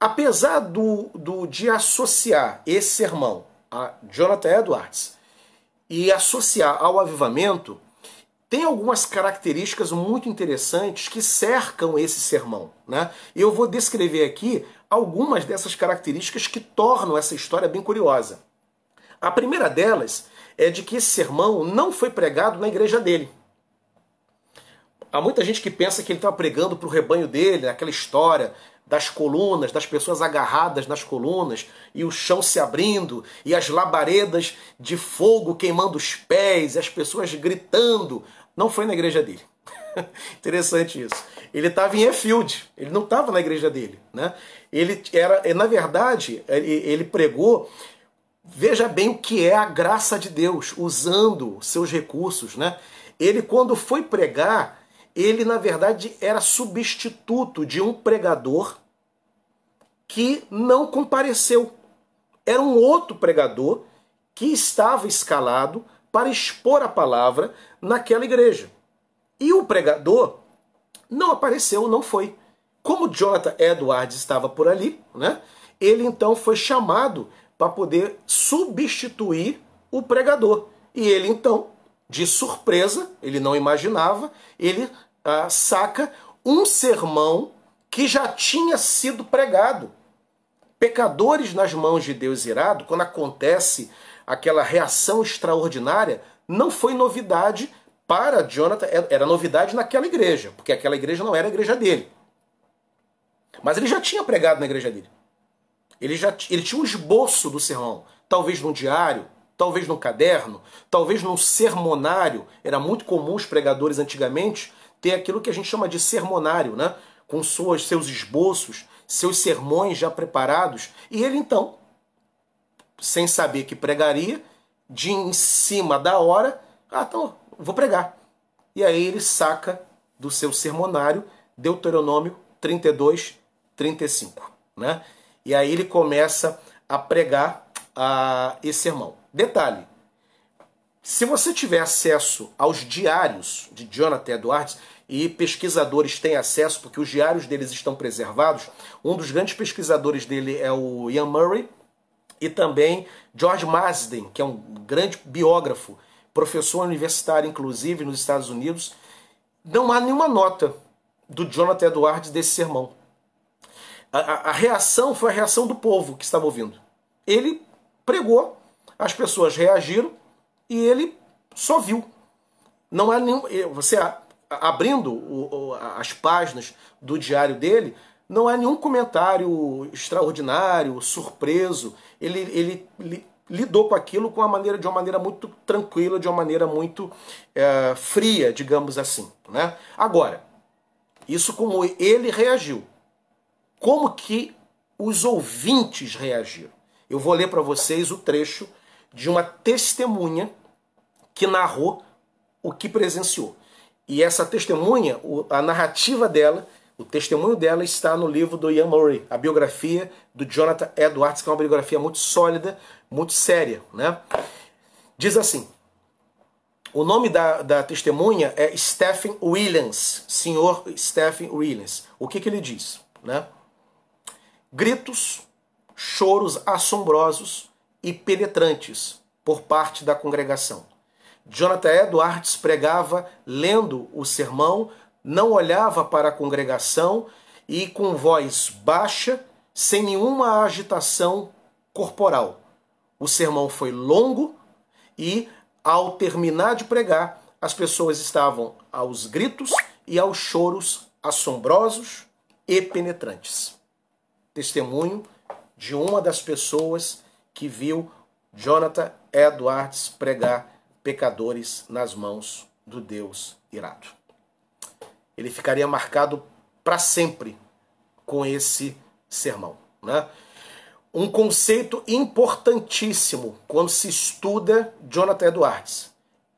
apesar do, do, de associar esse sermão a Jonathan Edwards e associar ao avivamento, tem algumas características muito interessantes que cercam esse sermão. Né? Eu vou descrever aqui algumas dessas características que tornam essa história bem curiosa. A primeira delas é de que esse sermão não foi pregado na igreja dele. Há muita gente que pensa que ele estava tá pregando para o rebanho dele, aquela história das colunas, das pessoas agarradas nas colunas, e o chão se abrindo, e as labaredas de fogo queimando os pés, e as pessoas gritando. Não foi na igreja dele. Interessante isso. Ele estava em Enfield, ele não estava na igreja dele. Né? Ele era, eh, na verdade, ele pregou. Veja bem o que é a graça de Deus, usando seus recursos. Né? Ele, quando foi pregar, ele na verdade era substituto de um pregador que não compareceu. Era um outro pregador que estava escalado para expor a palavra naquela igreja. E o pregador não apareceu, não foi. Como J. Edwards estava por ali, né, ele então foi chamado para poder substituir o pregador. E ele então, de surpresa, ele não imaginava, ele ah, saca um sermão que já tinha sido pregado Pecadores nas mãos de Deus irado, quando acontece aquela reação extraordinária, não foi novidade para Jonathan, era novidade naquela igreja, porque aquela igreja não era a igreja dele. Mas ele já tinha pregado na igreja dele. Ele já ele tinha um esboço do sermão, talvez num diário, talvez num caderno, talvez num sermonário. Era muito comum os pregadores antigamente ter aquilo que a gente chama de sermonário, né? com suas, seus esboços, seus sermões já preparados, e ele então, sem saber que pregaria, de em cima da hora, ah, então vou pregar. E aí ele saca do seu sermonário Deuteronômio 32, 35. Né? E aí ele começa a pregar esse sermão. Detalhe: se você tiver acesso aos diários de Jonathan Edwards, e pesquisadores têm acesso, porque os diários deles estão preservados. Um dos grandes pesquisadores dele é o Ian Murray e também George Masden, que é um grande biógrafo, professor universitário, inclusive, nos Estados Unidos. Não há nenhuma nota do Jonathan Edwards desse sermão. A, a, a reação foi a reação do povo que estava ouvindo. Ele pregou, as pessoas reagiram e ele só viu. Não há nenhum. Eh, você abrindo o, o, as páginas do diário dele, não há é nenhum comentário extraordinário, surpreso. Ele, ele, lidou com aquilo com uma maneira, de uma maneira muito tranquila, de uma maneira muito é, fria, digamos assim. Né? Agora, isso como ele reagiu. Como que os ouvintes reagiram? Eu vou ler para vocês o trecho de uma testemunha que narrou o que presenciou. E essa testemunha, a narrativa dela, o testemunho dela está no livro do Ian Murray, a biografia do Jonathan Edwards, que é uma biografia muito sólida, muito séria. Né? Diz assim: o nome da, da testemunha é Stephen Williams, senhor Stephen Williams. O que, que ele diz? Né? Gritos, choros assombrosos e penetrantes por parte da congregação. Jonathan Edwards pregava lendo o sermão, não olhava para a congregação e com voz baixa, sem nenhuma agitação corporal. O sermão foi longo e, ao terminar de pregar, as pessoas estavam aos gritos e aos choros assombrosos e penetrantes. Testemunho de uma das pessoas que viu Jonathan Edwards pregar pecadores nas mãos do Deus irado. Ele ficaria marcado para sempre com esse sermão. Né? Um conceito importantíssimo quando se estuda Jonathan Edwards.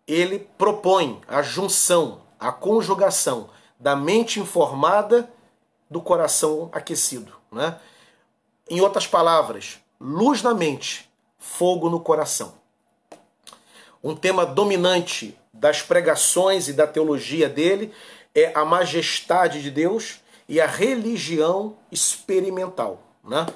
Ele propõe a junção, a conjugação da mente informada do coração aquecido. Né? Em outras palavras, luz na mente, fogo no coração. Um tema dominante das pregações e da teologia dele é a majestade de Deus e a religião experimental. Né?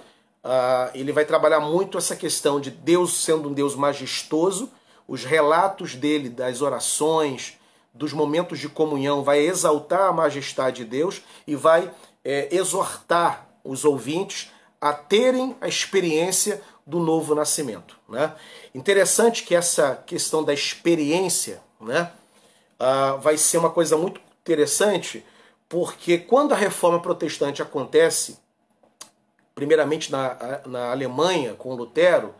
Ah, ele vai trabalhar muito essa questão de Deus sendo um Deus majestoso, os relatos dele, das orações, dos momentos de comunhão, vai exaltar a majestade de Deus e vai é, exortar os ouvintes a terem a experiência do novo nascimento. Né? Interessante que essa questão da experiência né, ah, vai ser uma coisa muito interessante, porque quando a reforma protestante acontece, primeiramente na, na Alemanha, com Lutero,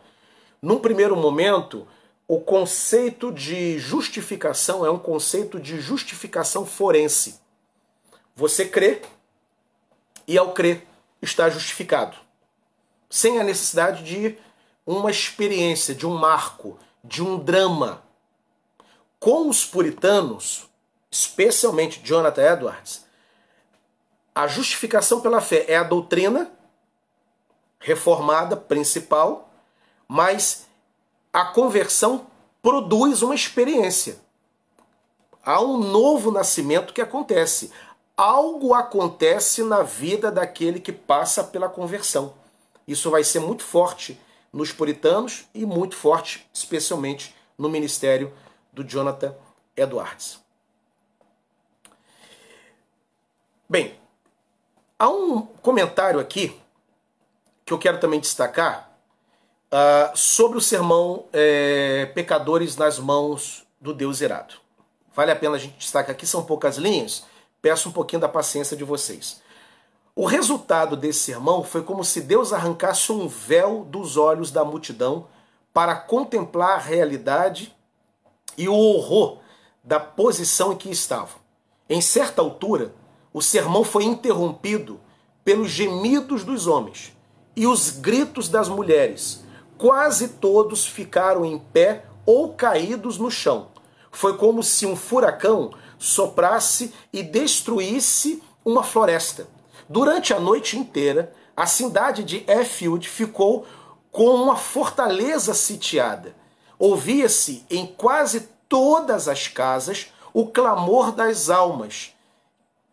num primeiro momento, o conceito de justificação é um conceito de justificação forense. Você crê e, ao crer, está justificado sem a necessidade de uma experiência, de um marco, de um drama. Com os puritanos, especialmente Jonathan Edwards, a justificação pela fé é a doutrina reformada principal, mas a conversão produz uma experiência. Há um novo nascimento que acontece. Algo acontece na vida daquele que passa pela conversão. Isso vai ser muito forte nos puritanos e muito forte, especialmente no ministério do Jonathan Edwards. Bem, há um comentário aqui que eu quero também destacar uh, sobre o sermão é, Pecadores nas Mãos do Deus Irado. Vale a pena a gente destacar aqui, são poucas linhas, peço um pouquinho da paciência de vocês. O resultado desse sermão foi como se Deus arrancasse um véu dos olhos da multidão para contemplar a realidade e o horror da posição em que estavam. Em certa altura, o sermão foi interrompido pelos gemidos dos homens e os gritos das mulheres. Quase todos ficaram em pé ou caídos no chão. Foi como se um furacão soprasse e destruísse uma floresta Durante a noite inteira, a cidade de Éfield ficou com uma fortaleza sitiada. Ouvia-se em quase todas as casas o clamor das almas,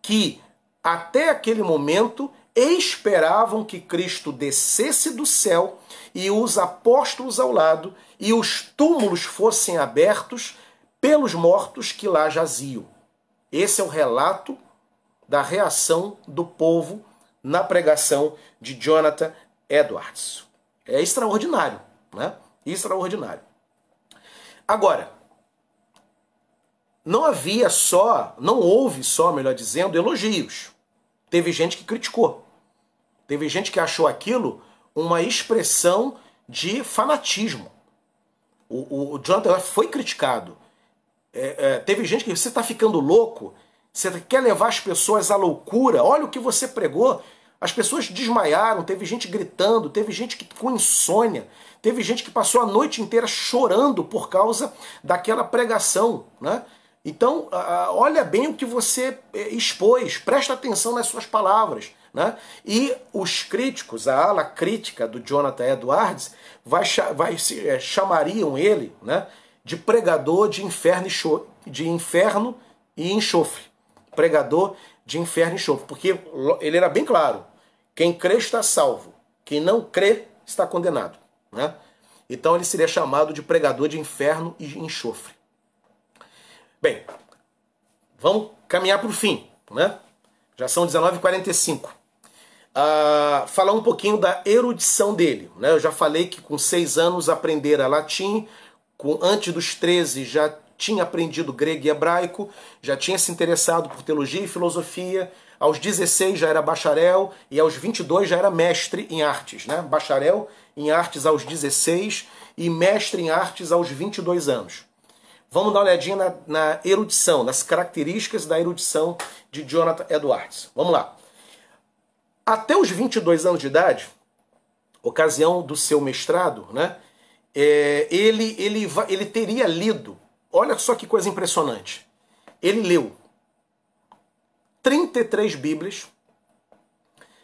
que até aquele momento esperavam que Cristo descesse do céu e os apóstolos ao lado e os túmulos fossem abertos pelos mortos que lá jaziam. Esse é o relato da reação do povo na pregação de Jonathan Edwards. É extraordinário, né? Extraordinário. Agora, não havia só, não houve só, melhor dizendo, elogios. Teve gente que criticou. Teve gente que achou aquilo uma expressão de fanatismo. O, o, o Jonathan foi criticado. É, é, teve gente que você está ficando louco, você quer levar as pessoas à loucura? Olha o que você pregou. As pessoas desmaiaram, teve gente gritando, teve gente que com insônia, teve gente que passou a noite inteira chorando por causa daquela pregação, né? Então, olha bem o que você eh, expôs, presta atenção nas suas palavras. Né? E os críticos, a ala crítica do Jonathan Edwards, vai, vai, eh, chamariam ele né, de pregador de inferno, de inferno e enxofre pregador de inferno e enxofre, porque ele era bem claro: quem crê está salvo, quem não crê está condenado. Né? Então ele seria chamado de pregador de inferno e enxofre. Bem, vamos caminhar para o fim, né? Já são 19h45. Ah, falar um pouquinho da erudição dele. Né? Eu já falei que com seis anos aprendera latim, com antes dos 13 já tinha aprendido grego e hebraico, já tinha se interessado por teologia e filosofia. Aos 16 já era bacharel e aos 22 já era mestre em artes, né? Bacharel em artes aos 16 e mestre em artes aos 22 anos. Vamos dar uma olhadinha na, na erudição, nas características da erudição de Jonathan Edwards. Vamos lá. Até os 22 anos de idade, ocasião do seu mestrado, né? É, ele, ele, ele teria lido Olha só que coisa impressionante. Ele leu 33 Bíblias,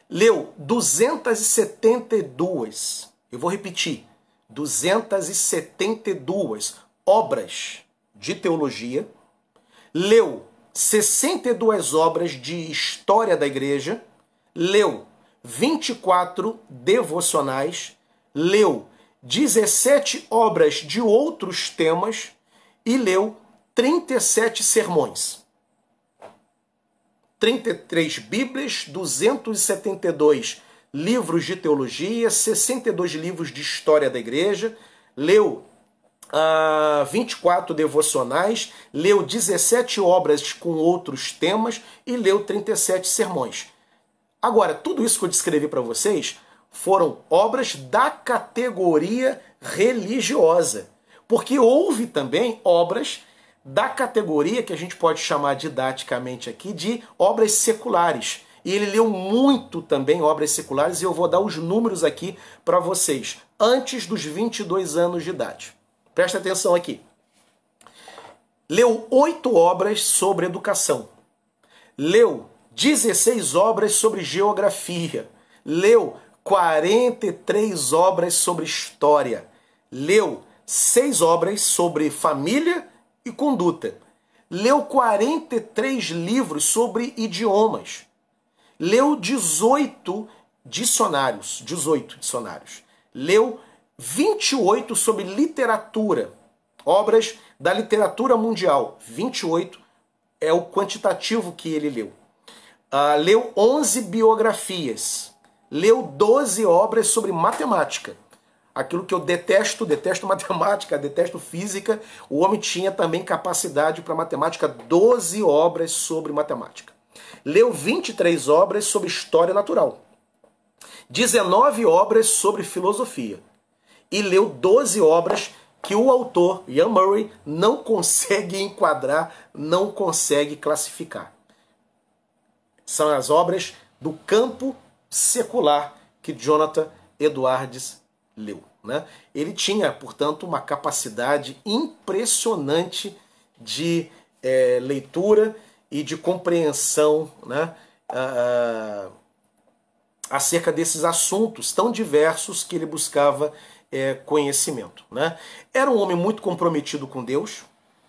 leu 272, eu vou repetir, 272 obras de teologia, leu 62 obras de história da igreja, leu 24 devocionais, leu 17 obras de outros temas, e leu 37 sermões. 33 Bíblias, 272 livros de teologia, 62 livros de história da igreja, leu uh, ah, 24 devocionais, leu 17 obras com outros temas e leu 37 sermões. Agora, tudo isso que eu descrevi para vocês foram obras da categoria religiosa. Porque houve também obras da categoria que a gente pode chamar didaticamente aqui de obras seculares. E ele leu muito também obras seculares, e eu vou dar os números aqui para vocês, antes dos 22 anos de idade. Presta atenção aqui. Leu oito obras sobre educação. Leu 16 obras sobre geografia. Leu 43 obras sobre história. Leu seis obras sobre família e conduta. Leu 43 livros sobre idiomas. Leu 18 dicionários, 18 dicionários. Leu 28 sobre literatura, obras da literatura mundial. 28 é o quantitativo que ele leu. Uh, leu 11 biografias. Leu 12 obras sobre matemática. Aquilo que eu detesto, detesto matemática, detesto física, o homem tinha também capacidade para matemática, 12 obras sobre matemática. Leu 23 obras sobre história natural, 19 obras sobre filosofia e leu 12 obras que o autor, Ian Murray, não consegue enquadrar, não consegue classificar. São as obras do campo secular que Jonathan Edwards leu. Né? Ele tinha, portanto, uma capacidade impressionante de é, leitura e de compreensão né, ah, ah, acerca desses assuntos tão diversos que ele buscava é, conhecimento. Né? Era um homem muito comprometido com Deus,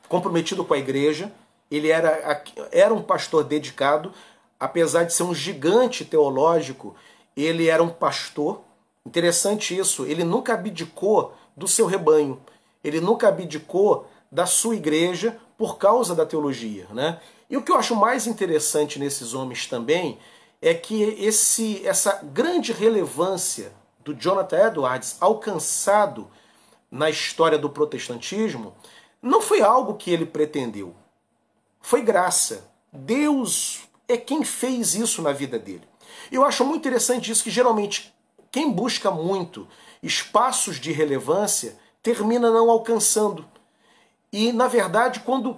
comprometido com a igreja, ele era, era um pastor dedicado, apesar de ser um gigante teológico, ele era um pastor Interessante isso, ele nunca abdicou do seu rebanho, ele nunca abdicou da sua igreja por causa da teologia. Né? E o que eu acho mais interessante nesses homens também é que esse, essa grande relevância do Jonathan Edwards alcançado na história do protestantismo não foi algo que ele pretendeu. Foi graça. Deus é quem fez isso na vida dele. Eu acho muito interessante isso que geralmente quem busca muito espaços de relevância termina não alcançando. E, na verdade, quando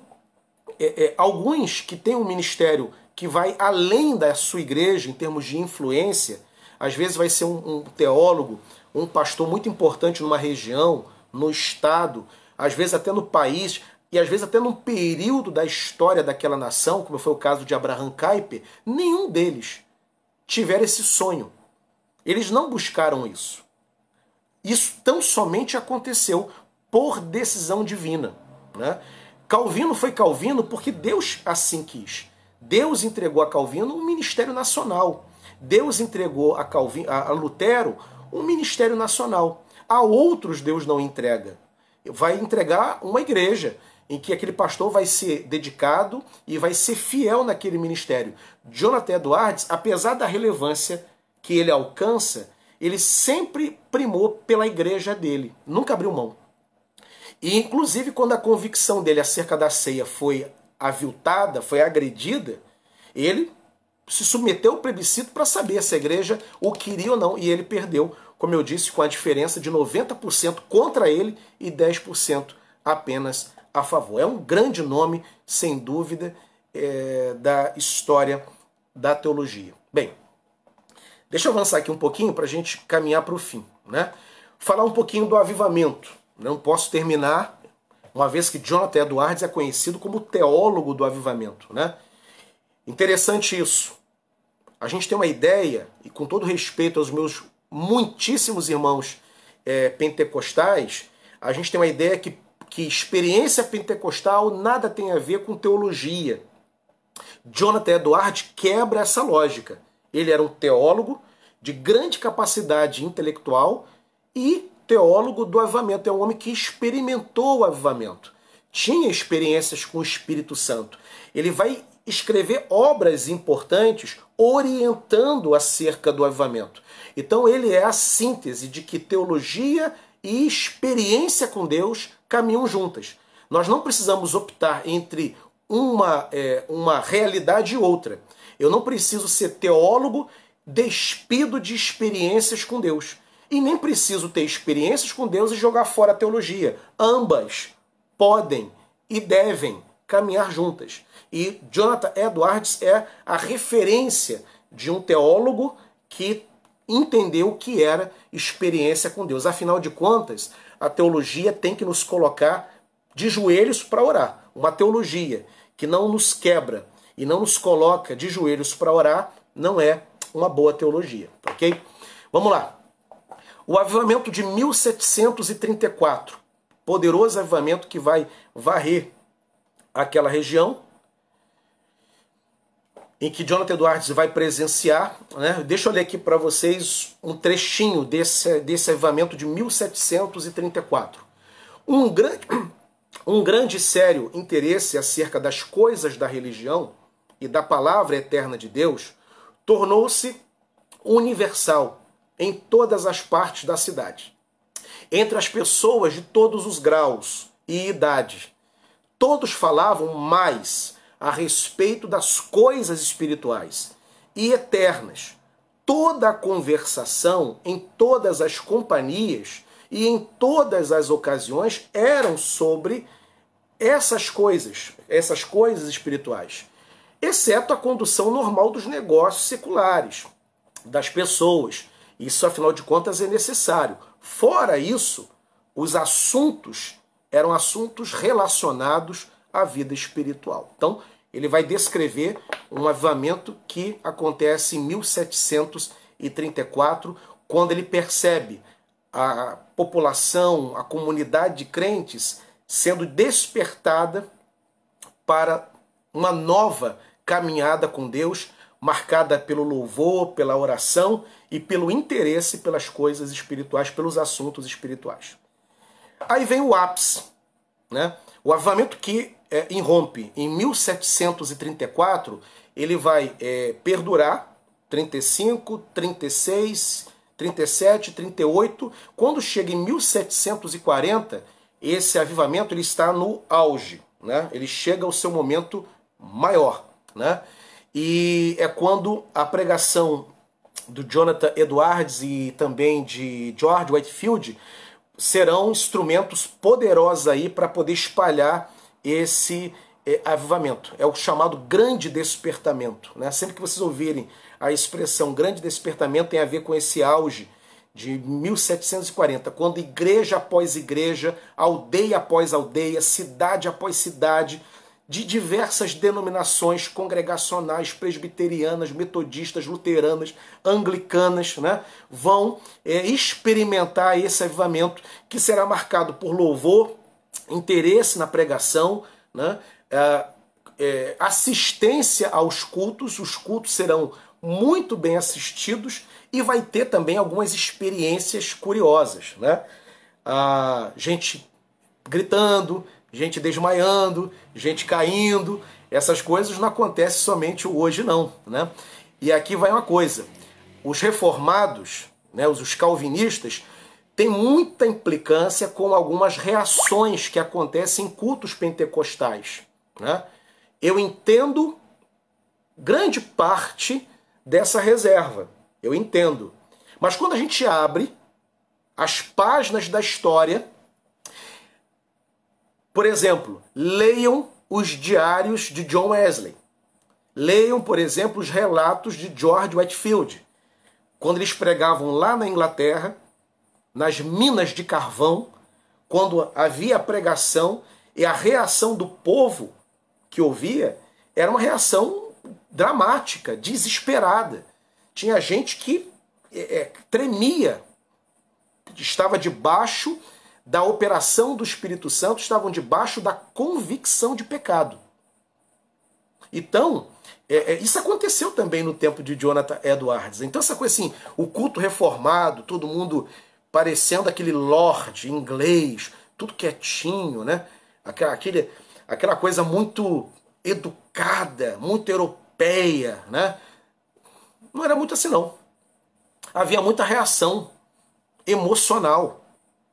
é, é, alguns que têm um ministério que vai além da sua igreja em termos de influência, às vezes vai ser um, um teólogo, um pastor muito importante numa região, no estado, às vezes até no país, e às vezes até num período da história daquela nação, como foi o caso de Abraham Kuyper, nenhum deles tiver esse sonho eles não buscaram isso. Isso tão somente aconteceu por decisão divina. Né? Calvino foi Calvino porque Deus assim quis. Deus entregou a Calvino um ministério nacional. Deus entregou a, Calvin, a, Lutero um ministério nacional. A outros Deus não entrega. Vai entregar uma igreja em que aquele pastor vai ser dedicado e vai ser fiel naquele ministério. Jonathan Edwards, apesar da relevância que ele alcança, ele sempre primou pela igreja dele, nunca abriu mão. E inclusive quando a convicção dele acerca da ceia foi aviltada, foi agredida, ele se submeteu ao plebiscito para saber se a igreja o queria ou não, e ele perdeu, como eu disse, com a diferença de 90% contra ele e 10% apenas a favor. É um grande nome, sem dúvida, é, da história da teologia. Bem, Deixa eu avançar aqui um pouquinho para a gente caminhar para o fim. Né? Falar um pouquinho do avivamento. Não posso terminar, uma vez que Jonathan Edwards é conhecido como teólogo do avivamento. Né? Interessante isso. A gente tem uma ideia, e com todo respeito aos meus muitíssimos irmãos é, pentecostais, a gente tem uma ideia que, que experiência pentecostal nada tem a ver com teologia. Jonathan Edwards quebra essa lógica. Ele era um teólogo de grande capacidade intelectual e teólogo do avivamento. É um homem que experimentou o avivamento, tinha experiências com o Espírito Santo. Ele vai escrever obras importantes orientando acerca do avivamento. Então ele é a síntese de que teologia e experiência com Deus caminham juntas. Nós não precisamos optar entre uma, é, uma realidade e outra. Eu não preciso ser teólogo despido de experiências com Deus. E nem preciso ter experiências com Deus e jogar fora a teologia. Ambas podem e devem caminhar juntas. E Jonathan Edwards é a referência de um teólogo que entendeu o que era experiência com Deus. Afinal de contas, a teologia tem que nos colocar de joelhos para orar. Uma teologia que não nos quebra, e não nos coloca de joelhos para orar, não é uma boa teologia, ok? Vamos lá. O avivamento de 1734, poderoso avivamento que vai varrer aquela região, em que Jonathan Edwards vai presenciar. Né? Deixa eu ler aqui para vocês um trechinho desse, desse avivamento de 1734. Um grande, um grande e sério interesse acerca das coisas da religião e da palavra eterna de Deus, tornou-se universal em todas as partes da cidade, entre as pessoas de todos os graus e idades. Todos falavam mais a respeito das coisas espirituais e eternas. Toda a conversação em todas as companhias e em todas as ocasiões eram sobre essas coisas, essas coisas espirituais exceto a condução normal dos negócios seculares, das pessoas. Isso, afinal de contas, é necessário. Fora isso, os assuntos eram assuntos relacionados à vida espiritual. Então, ele vai descrever um avivamento que acontece em 1734, quando ele percebe a população, a comunidade de crentes sendo despertada para uma nova caminhada com Deus marcada pelo louvor, pela oração e pelo interesse pelas coisas espirituais, pelos assuntos espirituais. Aí vem o ápice, né? o avivamento que é, irrompe em 1734, ele vai é, perdurar 35, 36, 37, 38. Quando chega em 1740, esse avivamento ele está no auge, né? ele chega ao seu momento maior. Né? E é quando a pregação do Jonathan Edwards e também de George Whitefield serão instrumentos poderosos aí para poder espalhar esse é, avivamento. É o chamado grande despertamento. Né? Sempre que vocês ouvirem a expressão grande despertamento, tem a ver com esse auge de 1740, quando igreja após igreja, aldeia após aldeia, cidade após cidade, de diversas denominações congregacionais, presbiterianas, metodistas, luteranas, anglicanas, né, vão é, experimentar esse avivamento que será marcado por louvor, interesse na pregação, né, é, é, assistência aos cultos, os cultos serão muito bem assistidos e vai ter também algumas experiências curiosas, né? A ah, gente gritando, gente desmaiando, gente caindo. Essas coisas não acontecem somente hoje, não. Né? E aqui vai uma coisa: os reformados, né, os calvinistas, têm muita implicância com algumas reações que acontecem em cultos pentecostais. Né? Eu entendo grande parte dessa reserva, eu entendo. Mas quando a gente abre as páginas da história por exemplo, leiam os diários de John Wesley. Leiam, por exemplo, os relatos de George Whitefield, quando eles pregavam lá na Inglaterra, nas minas de carvão, quando havia pregação e a reação do povo que ouvia era uma reação dramática, desesperada. Tinha gente que é, é tremia, estava debaixo da operação do Espírito Santo estavam debaixo da convicção de pecado. Então, é, é, isso aconteceu também no tempo de Jonathan Edwards. Então, essa coisa assim, o culto reformado, todo mundo parecendo aquele lord inglês, tudo quietinho, né? Aquela, aquele, aquela coisa muito educada, muito europeia, né? Não era muito assim, não. Havia muita reação emocional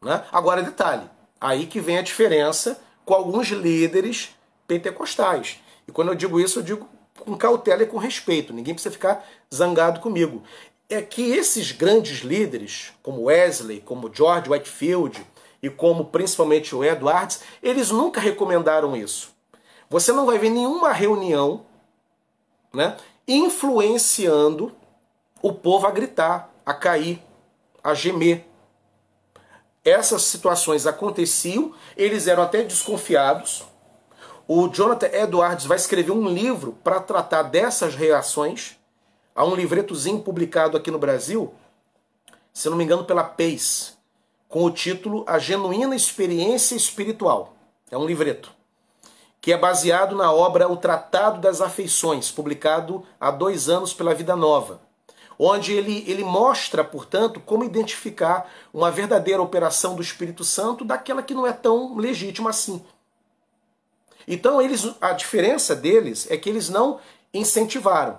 né? Agora, detalhe, aí que vem a diferença com alguns líderes pentecostais. E quando eu digo isso, eu digo com cautela e com respeito, ninguém precisa ficar zangado comigo. É que esses grandes líderes, como Wesley, como George Whitefield e como principalmente o Edwards, eles nunca recomendaram isso. Você não vai ver nenhuma reunião né, influenciando o povo a gritar, a cair, a gemer essas situações aconteciam, eles eram até desconfiados. O Jonathan Edwards vai escrever um livro para tratar dessas reações. Há um livretozinho publicado aqui no Brasil, se não me engano, pela PACE, com o título A Genuína Experiência Espiritual. É um livreto que é baseado na obra O Tratado das Afeições, publicado há dois anos pela Vida Nova onde ele, ele mostra, portanto, como identificar uma verdadeira operação do Espírito Santo daquela que não é tão legítima assim. Então, eles, a diferença deles é que eles não incentivaram.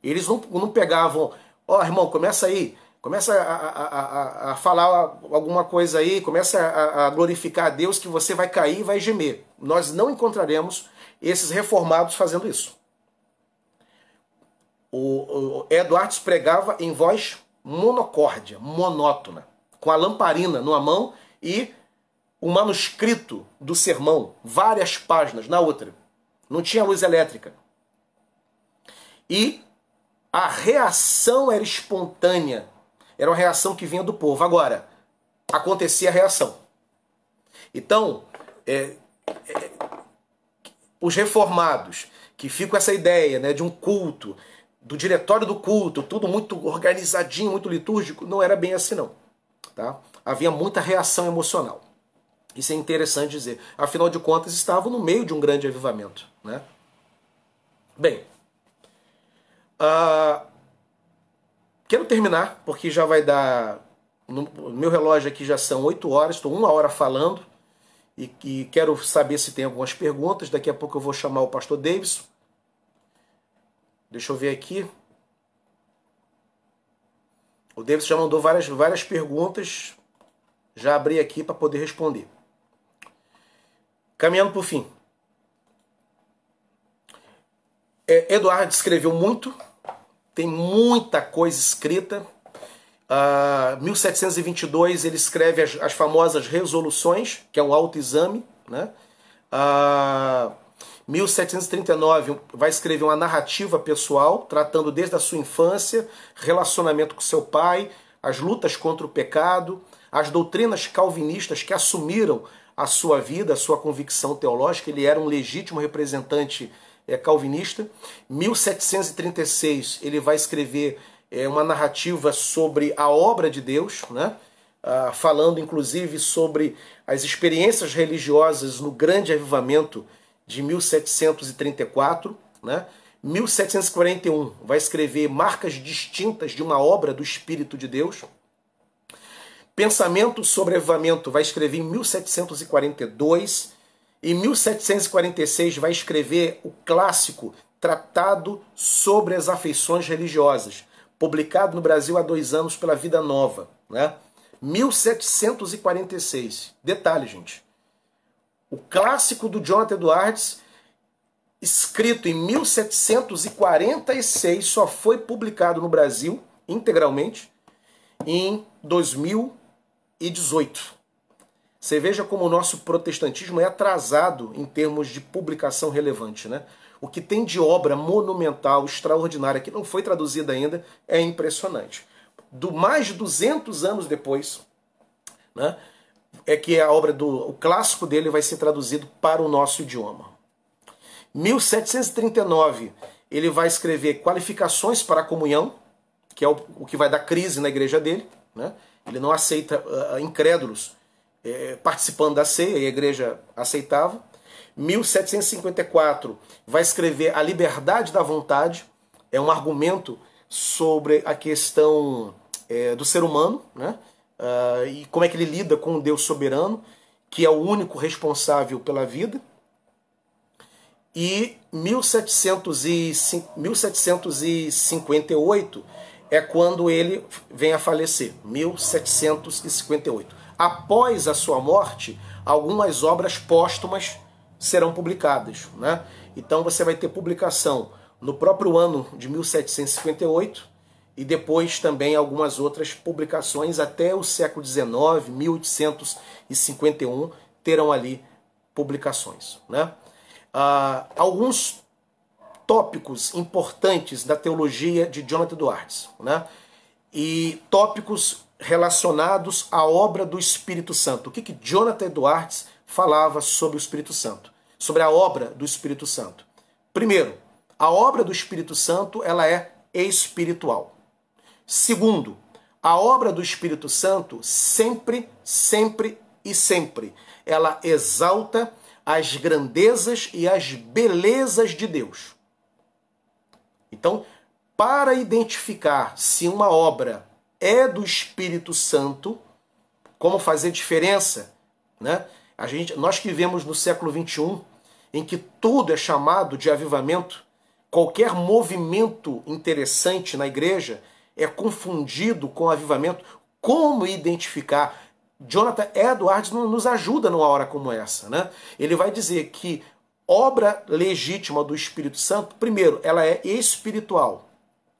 Eles não, não pegavam, ó oh, irmão, começa aí, começa a, a, a, a, falar alguma coisa aí, começa a, a glorificar a Deus que você vai cair e vai gemer. Nós não encontraremos esses reformados fazendo isso o, o Eduardo pregava em voz monocórdia, monótona, com a lamparina numa mão e o manuscrito do sermão, várias páginas na outra. Não tinha luz elétrica. E a reação era espontânea. Era uma reação que vinha do povo. Agora, acontecia a reação. Então, é, é, os reformados que ficam essa ideia né, de um culto do diretório do culto, tudo muito organizadinho, muito litúrgico, não era bem assim não. Tá? Havia muita reação emocional. Isso é interessante dizer. Afinal de contas, estavam no meio de um grande avivamento. Né? Bem, uh, quero terminar, porque já vai dar. No meu relógio aqui já são oito horas, estou uma hora falando e, e quero saber se tem algumas perguntas. Daqui a pouco eu vou chamar o pastor Davidson Deixa eu ver aqui. O Davis já mandou várias, várias perguntas. Já abri aqui para poder responder. Caminhando para o fim. É, Eduardo escreveu muito. Tem muita coisa escrita. Uh, ah, 1722 ele escreve as, as famosas resoluções, que é um autoexame. Né? Uh, 1739 vai escrever uma narrativa pessoal, tratando desde a sua infância, relacionamento com seu pai, as lutas contra o pecado, as doutrinas calvinistas que assumiram a sua vida, a sua convicção teológica, ele era um legítimo representante é, calvinista. 1736 ele vai escrever é, uma narrativa sobre a obra de Deus, né? Ah, falando inclusive sobre as experiências religiosas no grande avivamento de 1734, né? 1741 vai escrever Marcas Distintas de uma obra do Espírito de Deus. Pensamento sobre Avivamento vai escrever em 1742. Em 1746 vai escrever o clássico Tratado sobre as Afeições Religiosas, publicado no Brasil há dois anos pela Vida Nova. Né? 1746. Detalhe, gente o clássico do Jonathan Edwards, escrito em 1746, só foi publicado no Brasil integralmente em 2018. Você veja como o nosso protestantismo é atrasado em termos de publicação relevante, né? O que tem de obra monumental, extraordinária, que não foi traduzida ainda, é impressionante. Do mais de 200 anos depois, né, é que a obra do o clássico dele vai ser traduzido para o nosso idioma. 1739, ele vai escrever Qualificações para a Comunhão, que é o, o que vai dar crise na igreja dele. Né? Ele não aceita uh, incrédulos eh, participando da ceia, e a igreja aceitava. 1754, vai escrever A Liberdade da Vontade, é um argumento sobre a questão eh, do ser humano, né? uh, e como é que ele lida com o Deus soberano, que é o único responsável pela vida. E 1758 é quando ele vem a falecer. 1758. Após a sua morte, algumas obras póstumas serão publicadas. Né? Então você vai ter publicação no próprio ano de 1758 e depois também algumas outras publicações até o século XIX, 1851, terão ali publicações. Né? Ah, alguns tópicos importantes da teologia de Jonathan Duarte né? e tópicos relacionados à obra do Espírito Santo. O que, que Jonathan Duarte falava sobre o Espírito Santo? Sobre a obra do Espírito Santo. Primeiro, a obra do Espírito Santo ela é espiritual. Segundo, a obra do Espírito Santo sempre, sempre e sempre ela exalta as grandezas e as belezas de Deus. Então, para identificar se uma obra é do Espírito Santo, como fazer diferença, né? A gente, nós que vivemos no século 21, em que tudo é chamado de avivamento, qualquer movimento interessante na igreja é confundido com avivamento. Como identificar? Jonathan Edwards nos ajuda numa hora como essa. Né? Ele vai dizer que obra legítima do Espírito Santo, primeiro, ela é espiritual.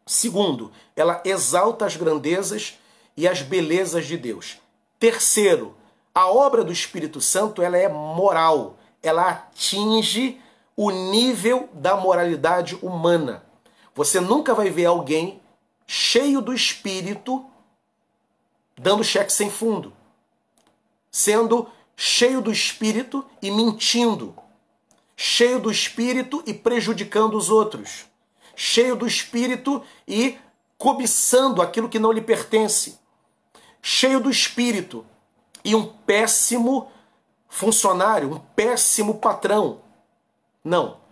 Segundo, ela exalta as grandezas e as belezas de Deus. Terceiro, a obra do Espírito Santo ela é moral. Ela atinge o nível da moralidade humana. Você nunca vai ver alguém cheio do espírito, dando cheque sem fundo, sendo cheio do espírito e mentindo, cheio do espírito e prejudicando os outros, cheio do espírito e cobiçando aquilo que não lhe pertence, cheio do espírito e um péssimo funcionário, um péssimo patrão. Não.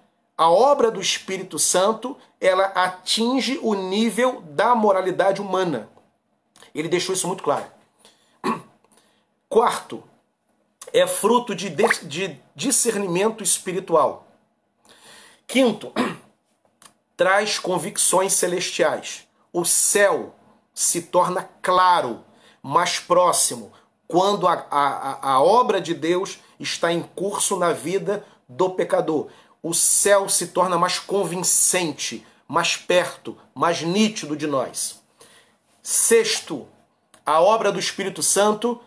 A obra do Espírito Santo, ela atinge o nível da moralidade humana. Ele deixou isso muito claro. Quarto, é fruto de, de discernimento espiritual. Quinto, traz convicções celestiais. O céu se torna claro, mais próximo, quando a, a, a obra de Deus está em curso na vida do pecador o céu se torna mais convincente, mais perto, mais nítido de nós. Sexto, a obra do Espírito Santo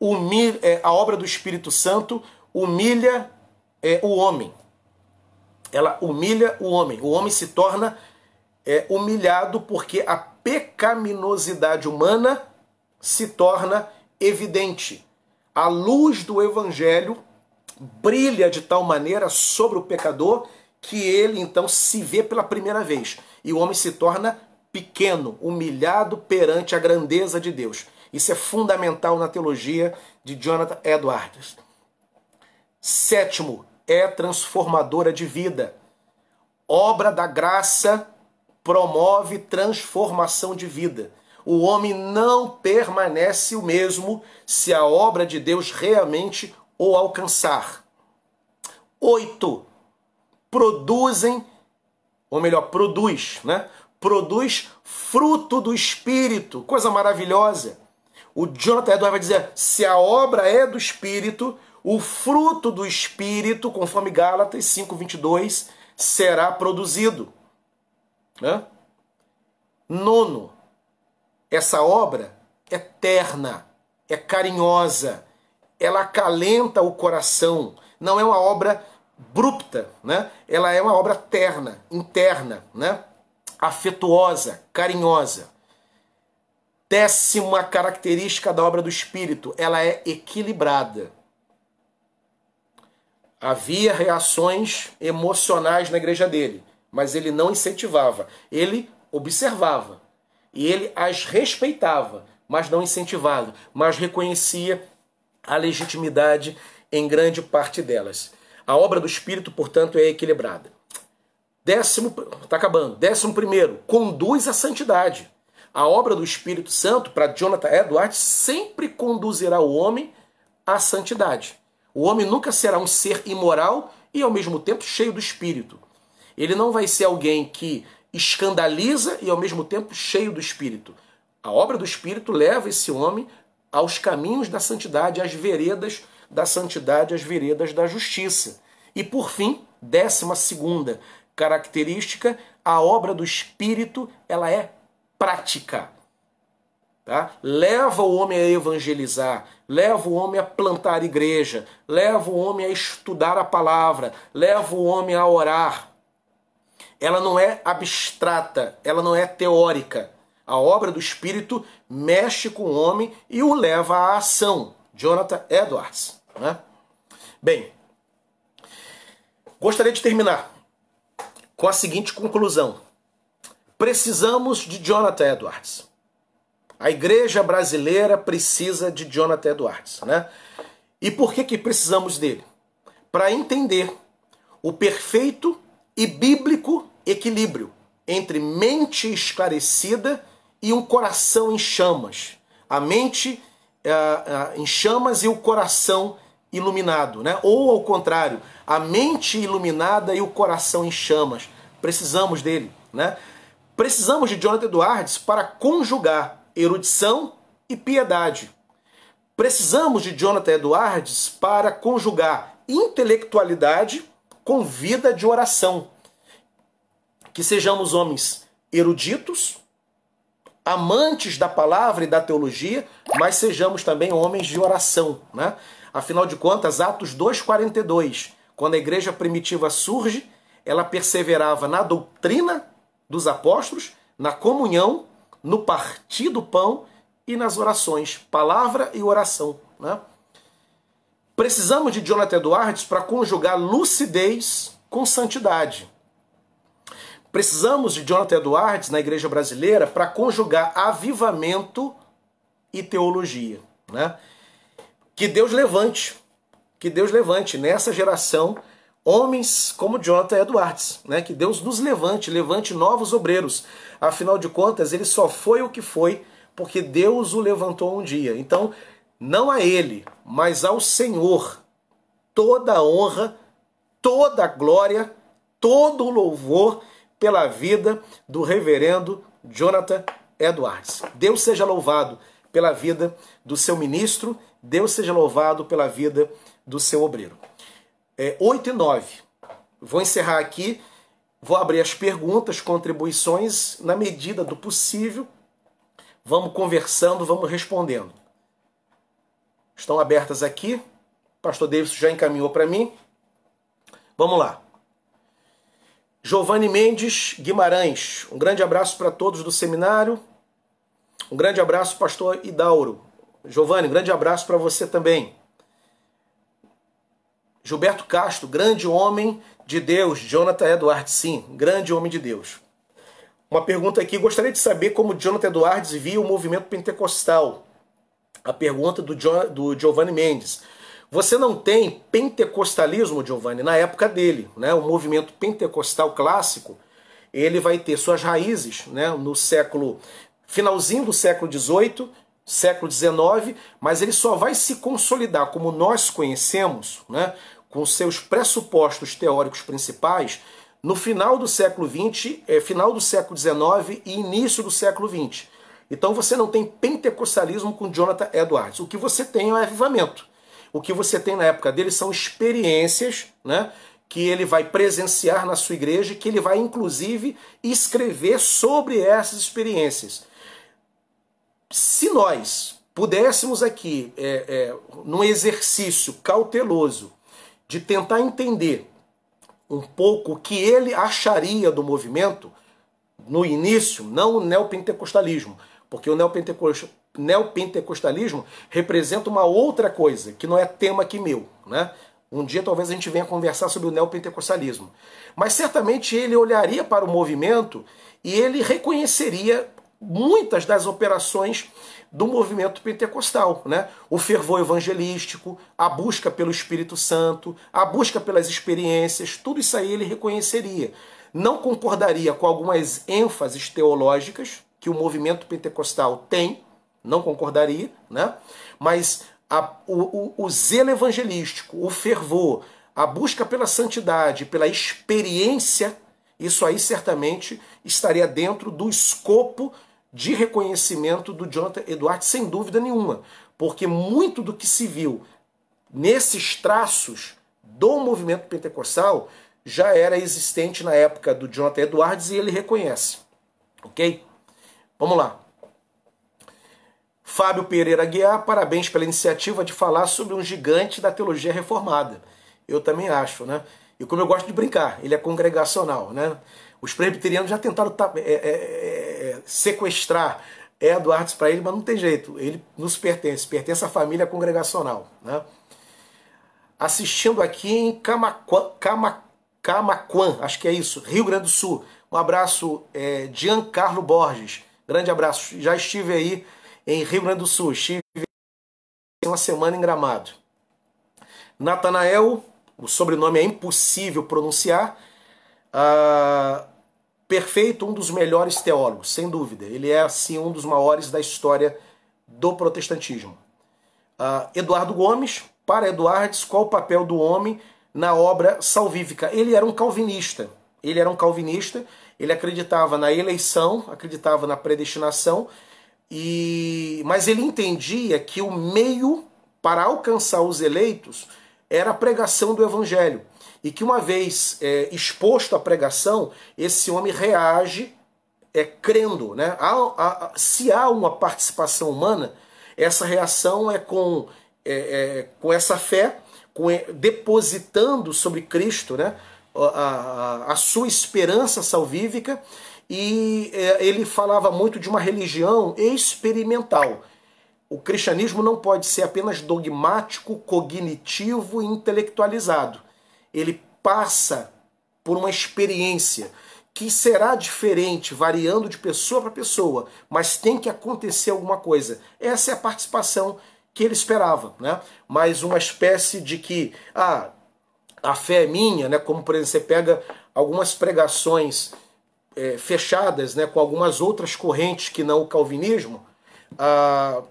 humilha, é, a obra do Espírito Santo humilha é, o homem. Ela humilha o homem. O homem se torna é, humilhado porque a pecaminosidade humana se torna evidente. A luz do Evangelho brilha de tal maneira sobre o pecador que ele então se vê pela primeira vez. E o homem se torna pequeno, humilhado perante a grandeza de Deus. Isso é fundamental na teologia de Jonathan Edwards. Sétimo, é transformadora de vida. Obra da graça promove transformação de vida. O homem não permanece o mesmo se a obra de Deus realmente ou alcançar. Oito produzem, ou melhor, produz, né? Produz fruto do Espírito, coisa maravilhosa. O Jonathan Edwards vai dizer: se a obra é do Espírito, o fruto do Espírito, conforme Gálatas 5,22, será produzido. Né? Nono, essa obra é terna, é carinhosa ela acalenta o coração, não é uma obra brupta, né? Ela é uma obra terna, interna, né? Afetuosa, carinhosa. Décima característica da obra do espírito, ela é equilibrada. Havia reações emocionais na igreja dele, mas ele não incentivava. Ele observava e ele as respeitava, mas não incentivava, mas reconhecia a legitimidade em grande parte delas. A obra do Espírito, portanto, é equilibrada. Décimo, está acabando. Décimo primeiro, conduz à santidade. A obra do Espírito Santo, para Jonathan Edwards, sempre conduzirá o homem à santidade. O homem nunca será um ser imoral e, ao mesmo tempo, cheio do Espírito. Ele não vai ser alguém que escandaliza e, ao mesmo tempo, cheio do Espírito. A obra do Espírito leva esse homem aos caminhos da santidade, às veredas da santidade, às veredas da justiça. E por fim, décima segunda característica, a obra do Espírito ela é prática. Tá? Leva o homem a evangelizar, leva o homem a plantar igreja, leva o homem a estudar a palavra, leva o homem a orar. Ela não é abstrata, ela não é teórica, a obra do Espírito mexe com o homem e o leva à ação. Jonathan Edwards. Né? Bem, gostaria de terminar com a seguinte conclusão. Precisamos de Jonathan Edwards. A igreja brasileira precisa de Jonathan Edwards. Né? E por que, que precisamos dele? Para entender o perfeito e bíblico equilíbrio entre mente esclarecida e um coração em chamas. A mente eh, eh, em chamas e o coração iluminado, né? Ou ao contrário, a mente iluminada e o coração em chamas. Precisamos dele, né? Precisamos de Jonathan Edwards para conjugar erudição e piedade. Precisamos de Jonathan Edwards para conjugar intelectualidade com vida de oração. Que sejamos homens eruditos, amantes da palavra e da teologia, mas sejamos também homens de oração. Né? Afinal de contas, Atos 2,42, quando a igreja primitiva surge, ela perseverava na doutrina dos apóstolos, na comunhão, no partir do pão e nas orações, palavra e oração. Né? Precisamos de Jonathan Edwards para conjugar lucidez com santidade. Precisamos de Jonathan Edwards na igreja brasileira para conjugar avivamento e teologia. Né? Que Deus levante, que Deus levante nessa geração homens como Jonathan Edwards, né? que Deus nos levante, levante novos obreiros. Afinal de contas, ele só foi o que foi porque Deus o levantou um dia. Então, não a ele, mas ao Senhor, toda a honra, toda a glória, todo o louvor pela vida do reverendo Jonathan Edwards. Deus seja louvado pela vida do seu ministro, Deus seja louvado pela vida do seu obreiro. É, 8 e 9. Vou encerrar aqui, vou abrir as perguntas, contribuições, na medida do possível. Vamos conversando, vamos respondendo. Estão abertas aqui. Pastor Davis já encaminhou para mim. Vamos lá. Giovanni Mendes Guimarães, um grande abraço para todos do seminário. Um grande abraço, pastor Idauro. Giovanni, um grande abraço para você também. Gilberto Castro, grande homem de Deus. Jonathan Edwards, sim, grande homem de Deus. Uma pergunta aqui, gostaria de saber como Jonathan Edwards via o movimento pentecostal. A pergunta do, John, do Giovanni Mendes. Você não tem pentecostalismo, Giovanni, na época dele. Né? O movimento pentecostal clássico ele vai ter suas raízes né? no século finalzinho do século XVIII, século XIX, mas ele só vai se consolidar como nós conhecemos, né? com seus pressupostos teóricos principais, no final do século XX, é, final do século XIX e início do século XX. Então você não tem pentecostalismo com Jonathan Edwards. O que você tem é o avivamento o que você tem na época dele são experiências, né? Que ele vai presenciar na sua igreja, que ele vai inclusive escrever sobre essas experiências. Se nós pudéssemos aqui, é, é, num exercício cauteloso, de tentar entender um pouco o que ele acharia do movimento, no início, não o neopentecostalismo, porque o neopentecostalismo neopentecostalismo representa uma outra coisa, que não é tema aqui meu. Né? Um dia talvez a gente venha conversar sobre o neopentecostalismo. Mas certamente ele olharia para o movimento e ele reconheceria muitas das operações do movimento pentecostal, né? O fervor evangelístico, a busca pelo Espírito Santo, a busca pelas experiências, tudo isso aí ele reconheceria. Não concordaria com algumas ênfases teológicas que o movimento pentecostal tem, não concordaria, né? Mas a, o, o, o zelo evangelístico, o fervor, a busca pela santidade, pela experiência, isso aí certamente estaria dentro do escopo de reconhecimento do Jonathan Eduardo, sem dúvida nenhuma, porque muito do que se viu nesses traços do movimento pentecostal já era existente na época do Jonathan Edwards e ele reconhece. Ok? Vamos lá. Fábio Pereira Guiar, parabéns pela iniciativa de falar sobre um gigante da teologia reformada. Eu também acho, né? E como eu gosto de brincar, ele é congregacional, né? Os presbiterianos já tentaram é, é, é, sequestrar Eduardo para ele, mas não tem jeito. Ele nos pertence, pertence à família congregacional, né? Assistindo aqui em Camacuã, acho que é isso, Rio Grande do Sul. Um abraço, é, Giancarlo Borges. Grande abraço. Já estive aí em Rio Grande do Sul. Estive uma semana em Gramado. Natanael, o sobrenome é impossível pronunciar, ah, perfeito, um dos melhores teólogos, sem dúvida. Ele é, assim, um dos maiores da história do protestantismo. Ah, Eduardo Gomes, para Eduardes, qual o papel do homem na obra salvífica? Ele era um calvinista. Ele era um calvinista, ele acreditava na eleição, acreditava na predestinação e mas ele entendia que o meio para alcançar os eleitos era a pregação do evangelho e que uma vez é, exposto à pregação esse homem reage é crendo, né? Há, há, se há uma participação humana, essa reação é com é, é, com essa fé, com, depositando sobre Cristo, né? A, a, a, sua esperança salvífica e é, ele falava muito de uma religião experimental. O cristianismo não pode ser apenas dogmático, cognitivo e intelectualizado. Ele passa por uma experiência que será diferente, variando de pessoa para pessoa, mas tem que acontecer alguma coisa. Essa é a participação que ele esperava, né? Mas uma espécie de que ah, a fé é minha, né? Como por exemplo, você pega algumas pregações é, fechadas né, com algumas outras correntes que não o calvinismo, ah,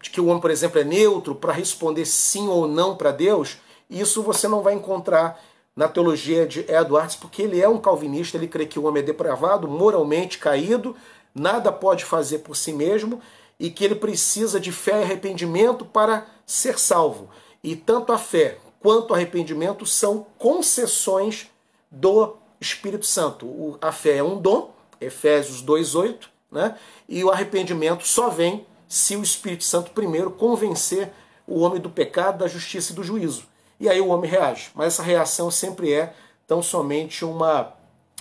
de que o homem, por exemplo, é neutro para responder sim ou não para Deus, isso você não vai encontrar na teologia de Edwards, porque ele é um calvinista, ele crê que o homem é depravado, moralmente caído, nada pode fazer por si mesmo e que ele precisa de fé e arrependimento para ser salvo. E tanto a fé quanto o arrependimento são concessões do Espírito Santo. a fé é um dom, Efésios 2,8, né? e o arrependimento só vem se o Espírito Santo primeiro convencer o homem do pecado, da justiça e do juízo. E aí o homem reage. Mas essa reação sempre é tão somente uma,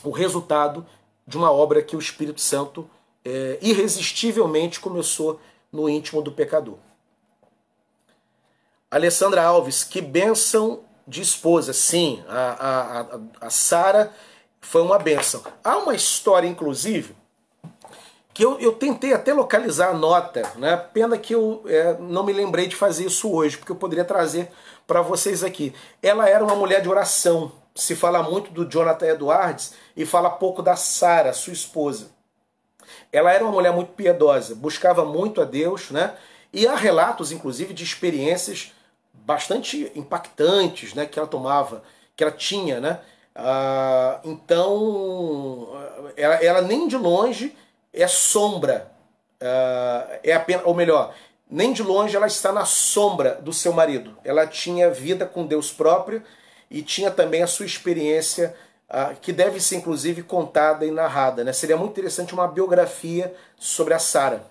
o resultado de uma obra que o Espírito Santo é, irresistivelmente começou no íntimo do pecador. Alessandra Alves, que bênção de esposa. Sim, a, a, a, a Sara foi uma benção. Há uma história, inclusive, que eu, eu tentei até localizar a nota, né? Pena que eu é, não me lembrei de fazer isso hoje, porque eu poderia trazer para vocês aqui. Ela era uma mulher de oração. Se fala muito do Jonathan Edwards e fala pouco da Sara, sua esposa. Ela era uma mulher muito piedosa, buscava muito a Deus, né? E há relatos, inclusive, de experiências bastante impactantes, né? Que ela tomava, que ela tinha, né? Ah, então, ela, ela, nem de longe é sombra, ah, é apenas, ou melhor, nem de longe ela está na sombra do seu marido. Ela tinha vida com Deus próprio e tinha também a sua experiência, ah, que deve ser inclusive contada e narrada. Né? Seria muito interessante uma biografia sobre a Sara.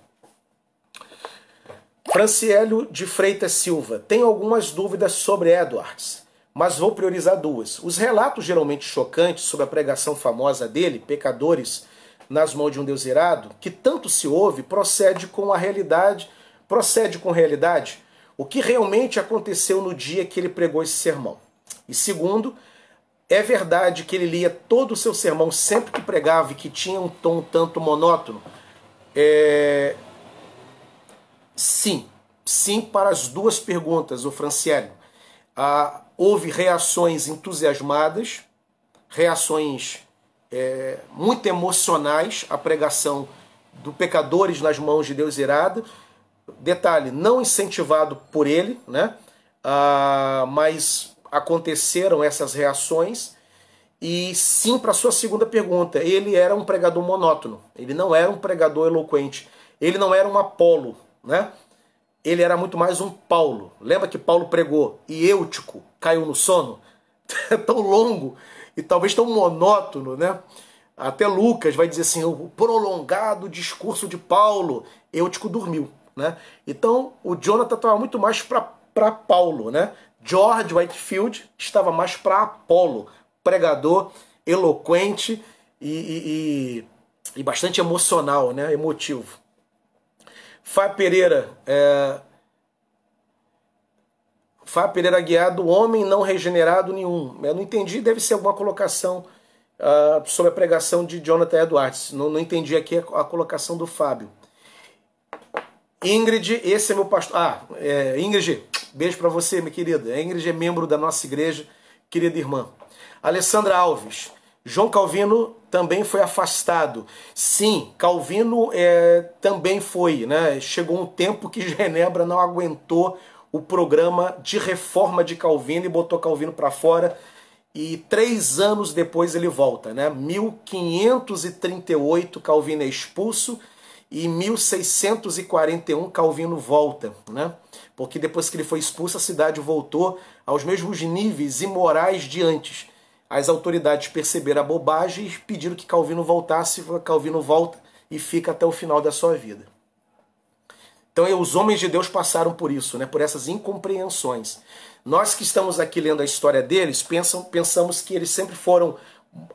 Franciélio de Freitas Silva tem algumas dúvidas sobre Edwards mas vou priorizar duas. Os relatos geralmente chocantes sobre a pregação famosa dele, pecadores nas mãos de um Deus irado, que tanto se ouve, procede com a realidade, procede com realidade o que realmente aconteceu no dia que ele pregou esse sermão. E segundo, é verdade que ele lia todo o seu sermão sempre que pregava e que tinha um tom um tanto monótono? É... Sim, sim para as duas perguntas, o Franciele. A, houve reações entusiasmadas, reações é, muito emocionais à pregação do pecadores nas mãos de Deus irado. Detalhe, não incentivado por ele, né? Ah, mas aconteceram essas reações. E sim, para sua segunda pergunta, ele era um pregador monótono, ele não era um pregador eloquente, ele não era um Apolo, né? ele era muito mais um Paulo. Lembra que Paulo pregou e Eutico caiu no sono? tão longo e talvez tão monótono, né? Até Lucas vai dizer assim, o prolongado discurso de Paulo, Eutico dormiu, né? Então, o Jonathan estava muito mais para Paulo, né? George Whitefield estava mais para Apolo, pregador eloquente e, e, e, e bastante emocional, né? Emotivo. Fá Pereira, é... Fá Pereira Guiado, homem não regenerado nenhum. Eu não entendi, deve ser alguma colocação uh, sobre a pregação de Jonathan Edwards. Não, não entendi aqui a, a, colocação do Fábio. Ingrid, esse é meu pastor. Ah, é, Ingrid, beijo para você, minha querida. A Ingrid é membro da nossa igreja, querida irmã. Alessandra Alves. João Calvino também foi afastado. Sim, Calvino é, também foi. Né? Chegou um tempo que Genebra não aguentou o programa de reforma de Calvino e botou Calvino para fora. E três anos depois ele volta. Né? 1538, Calvino é expulso. E 1641, Calvino volta. Né? Porque depois que ele foi expulso, a cidade voltou aos mesmos níveis imorais de antes. As autoridades perceberam a bobagem e pediram que Calvino voltasse. Calvino volta e fica até o final da sua vida. Então, os homens de Deus passaram por isso, né? por essas incompreensões. Nós que estamos aqui lendo a história deles, pensam, pensamos que eles sempre foram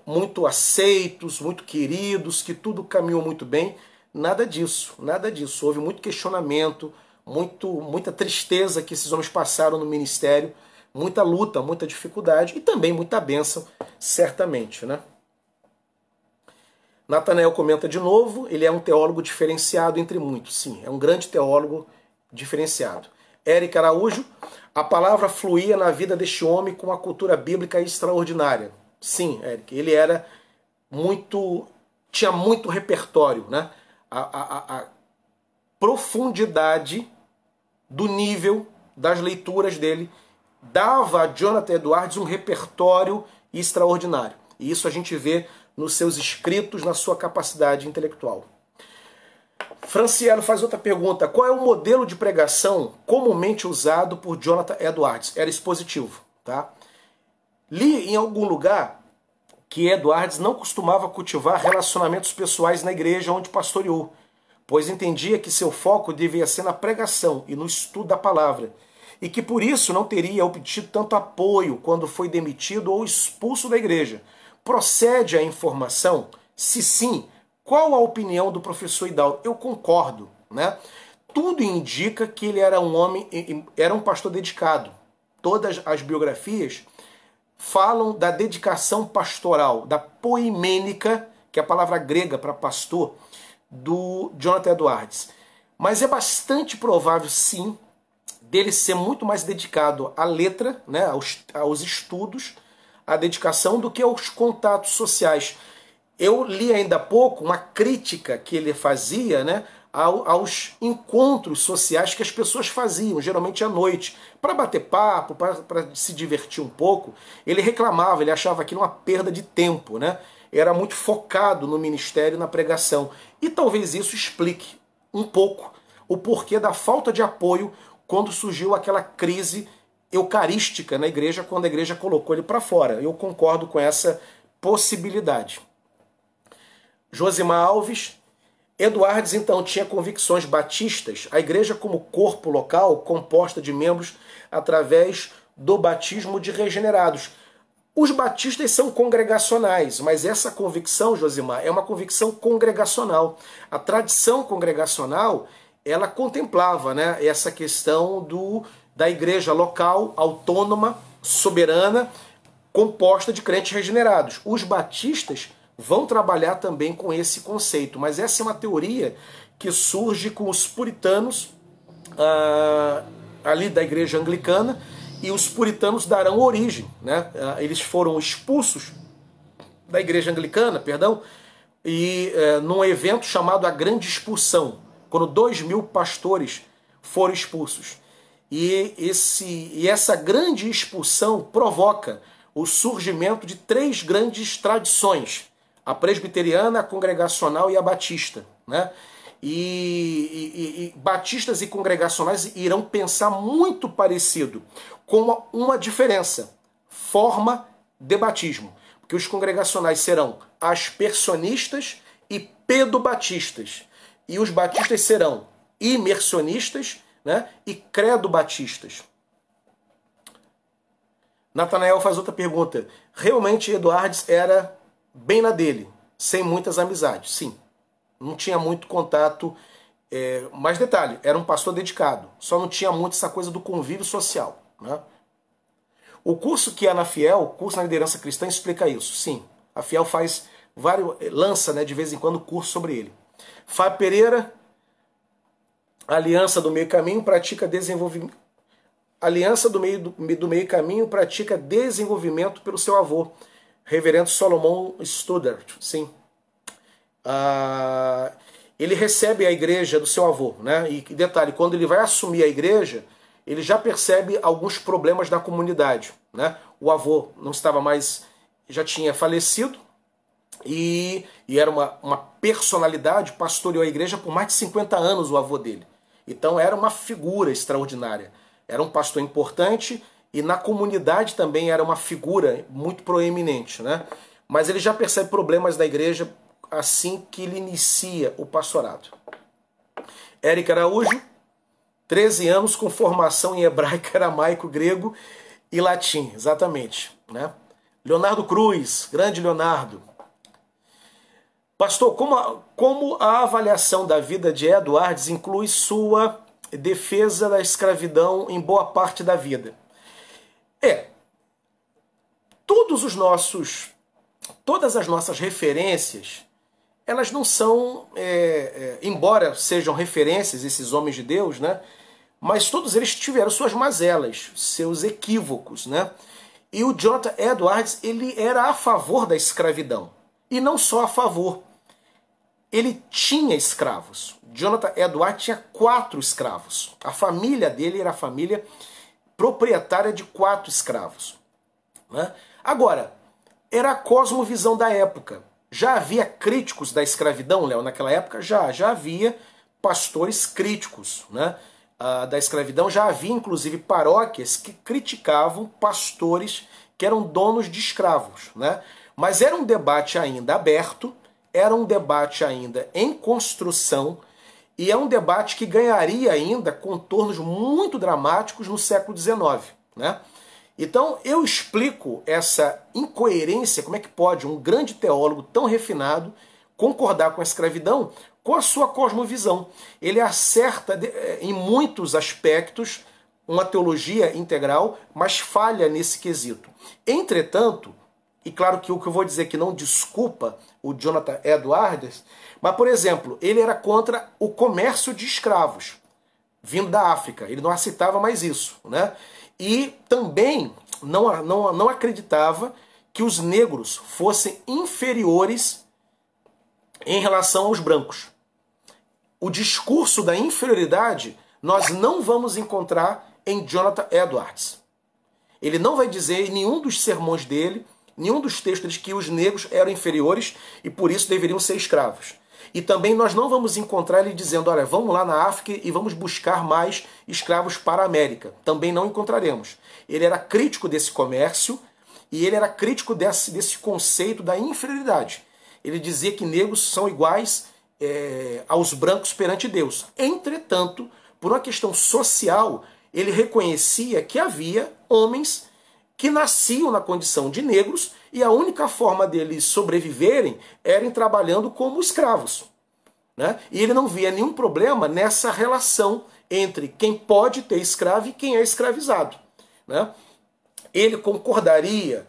muito aceitos, muito queridos, que tudo caminhou muito bem. Nada disso, nada disso. Houve muito questionamento, muito, muita tristeza que esses homens passaram no ministério muita luta, muita dificuldade e também muita bênção, certamente. Né? Natanael comenta de novo, ele é um teólogo diferenciado entre muitos, sim, é um grande teólogo diferenciado. Eric Araújo, a palavra fluía na vida deste homem com uma cultura bíblica extraordinária. Sim, Eric, ele era muito. tinha muito repertório, né? a, a, a profundidade do nível das leituras dele dava a Jonathan Edwards um repertório extraordinário. E isso a gente vê nos seus escritos, na sua capacidade intelectual. Franciello faz outra pergunta. Qual é o modelo de pregação comumente usado por Jonathan Edwards? Era expositivo, tá? Li em algum lugar que Edwards não costumava cultivar relacionamentos pessoais na igreja onde pastoreou, pois entendia que seu foco devia ser na pregação e no estudo da palavra, e que por isso não teria obtido tanto apoio quando foi demitido ou expulso da igreja. Procede a informação? Se sim, qual a opinião do professor Hidalgo? Eu concordo, né? Tudo indica que ele era um homem, era um pastor dedicado. Todas as biografias falam da dedicação pastoral, da poimênica, que é a palavra grega para pastor, do Jonathan Edwards. Mas é bastante provável, sim, dele ser muito mais dedicado à letra, né, aos, aos estudos, à dedicação, do que aos contatos sociais. Eu li ainda há pouco uma crítica que ele fazia né, aos encontros sociais que as pessoas faziam, geralmente à noite, para bater papo, para se divertir um pouco. Ele reclamava, ele achava aquilo uma perda de tempo, né? Era muito focado no ministério, na pregação. E talvez isso explique um pouco o porquê da falta de apoio quando surgiu aquela crise eucarística na igreja, quando a igreja colocou ele para fora. Eu concordo com essa possibilidade. Josimar Alves. Eduardes então tinha convicções batistas, a igreja como corpo local composta de membros através do batismo de regenerados. Os batistas são congregacionais, mas essa convicção, Josimar, é uma convicção congregacional. A tradição congregacional ela contemplava né, essa questão do, da igreja local, autônoma, soberana, composta de crentes regenerados. Os batistas vão trabalhar também com esse conceito, mas essa é uma teoria que surge com os puritanos ah, ali da igreja anglicana e os puritanos darão origem. Né? Ah, eles foram expulsos da igreja anglicana, perdão, e eh, num evento chamado a Grande Expulsão, quando dois mil pastores foram expulsos. E, esse, e essa grande expulsão provoca o surgimento de três grandes tradições: a presbiteriana, a congregacional e a batista. Né? E, e, e, batistas e congregacionais irão pensar muito parecido, com uma, uma diferença: forma de batismo. Porque os congregacionais serão aspersionistas e pedobatistas. E os batistas serão imersionistas né, e credo-batistas. Natanael faz outra pergunta. Realmente Eduardes era bem na dele, sem muitas amizades. Sim, não tinha muito contato. É, mais detalhe, era um pastor dedicado, só não tinha muito essa coisa do convívio social. Né? O curso que é na Fiel, o curso na liderança cristã, explica isso. Sim, a Fiel faz vários, lança né, de vez em quando curso sobre ele. Fábio Pereira, aliança do meio caminho pratica desenvolvimento. Aliança do meio, do, meio caminho pratica desenvolvimento pelo seu avô, Reverendo Solomon Studart. Sim. Ah, ele recebe a igreja do seu avô, né? E detalhe, quando ele vai assumir a igreja, ele já percebe alguns problemas da comunidade, né? O avô não estava mais, já tinha falecido, e, e era uma, uma personalidade, pastoreou a igreja por mais de 50 anos o avô dele. Então era uma figura extraordinária. Era um pastor importante e na comunidade também era uma figura muito proeminente, né? Mas ele já percebe problemas da igreja assim que ele inicia o pastorado. Érica Araújo, 13 anos com formação em hebraico, aramaico, grego e latim, exatamente, né? Leonardo Cruz, grande Leonardo, Pastor, como a, como a avaliação da vida de Edwards inclui sua defesa da escravidão em boa parte da vida? É, todos os nossos, todas as nossas referências, elas não são, é, é, embora sejam referências esses homens de Deus, né? Mas todos eles tiveram suas mazelas, seus equívocos, né? E o J. Edwards ele era a favor da escravidão e não só a favor, ele tinha escravos. Jonathan Edward tinha quatro escravos. A família dele era a família proprietária de quatro escravos. Né? Agora, era a cosmovisão da época. Já havia críticos da escravidão, Léo, naquela época? Já, já havia pastores críticos né? Ah, da escravidão. Já havia, inclusive, paróquias que criticavam pastores que eram donos de escravos. Né? Mas era um debate ainda aberto era um debate ainda em construção e é um debate que ganharia ainda contornos muito dramáticos no século XIX. Né? Então eu explico essa incoerência, como é que pode um grande teólogo tão refinado concordar com a escravidão com a sua cosmovisão. Ele acerta eh, em muitos aspectos uma teologia integral, mas falha nesse quesito. Entretanto, e claro que o que eu vou dizer que não desculpa o Jonathan Edwards, mas, por exemplo, ele era contra o comércio de escravos vindo da África. Ele não aceitava mais isso. Né? E também não, não, não acreditava que os negros fossem inferiores em relação aos brancos. O discurso da inferioridade nós não vamos encontrar em Jonathan Edwards. Ele não vai dizer em nenhum dos sermões dele nenhum dos textos diz que os negros eram inferiores e por isso deveriam ser escravos. E também nós não vamos encontrar ele dizendo, olha, vamos lá na África e vamos buscar mais escravos para a América. Também não encontraremos. Ele era crítico desse comércio e ele era crítico desse, desse conceito da inferioridade. Ele dizia que negros são iguais é, aos brancos perante Deus. Entretanto, por uma questão social, ele reconhecia que havia homens que nasciam na condição de negros e a única forma deles sobreviverem era trabalhando como escravos. Né? E ele não via nenhum problema nessa relação entre quem pode ter escravo e quem é escravizado. Né? Ele concordaria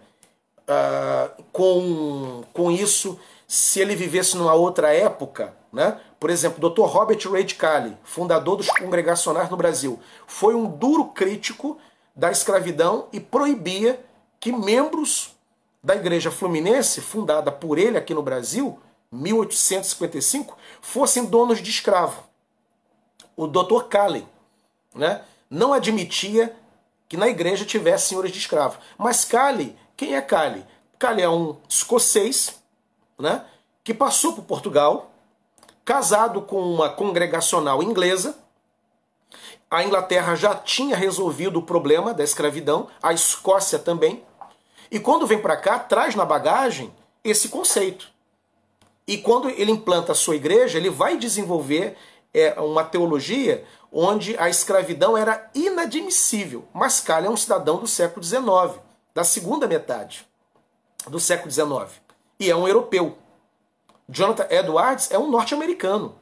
uh, com, com isso se ele vivesse numa outra época, né? Por exemplo, Dr. Robert Reid Kelly, fundador dos congregacionais no Brasil, foi um duro crítico da escravidão e proibia que membros da Igreja Fluminense, fundada por ele aqui no Brasil, 1855, fossem donos de escravo. O Dr. Kallen né, não admitia que na igreja tivesse senhores de escravo. Mas Kallen, quem é Kallen? Kallen é um escocês né, que passou por Portugal, casado com uma congregacional inglesa, a Inglaterra já tinha resolvido o problema da escravidão, a Escócia também. E quando vem para cá, traz na bagagem esse conceito. E quando ele implanta a sua igreja, ele vai desenvolver é, uma teologia onde a escravidão era inadmissível. Mascalha é um cidadão do século XIX, da segunda metade do século XIX, e é um europeu. Jonathan Edwards é um norte-americano.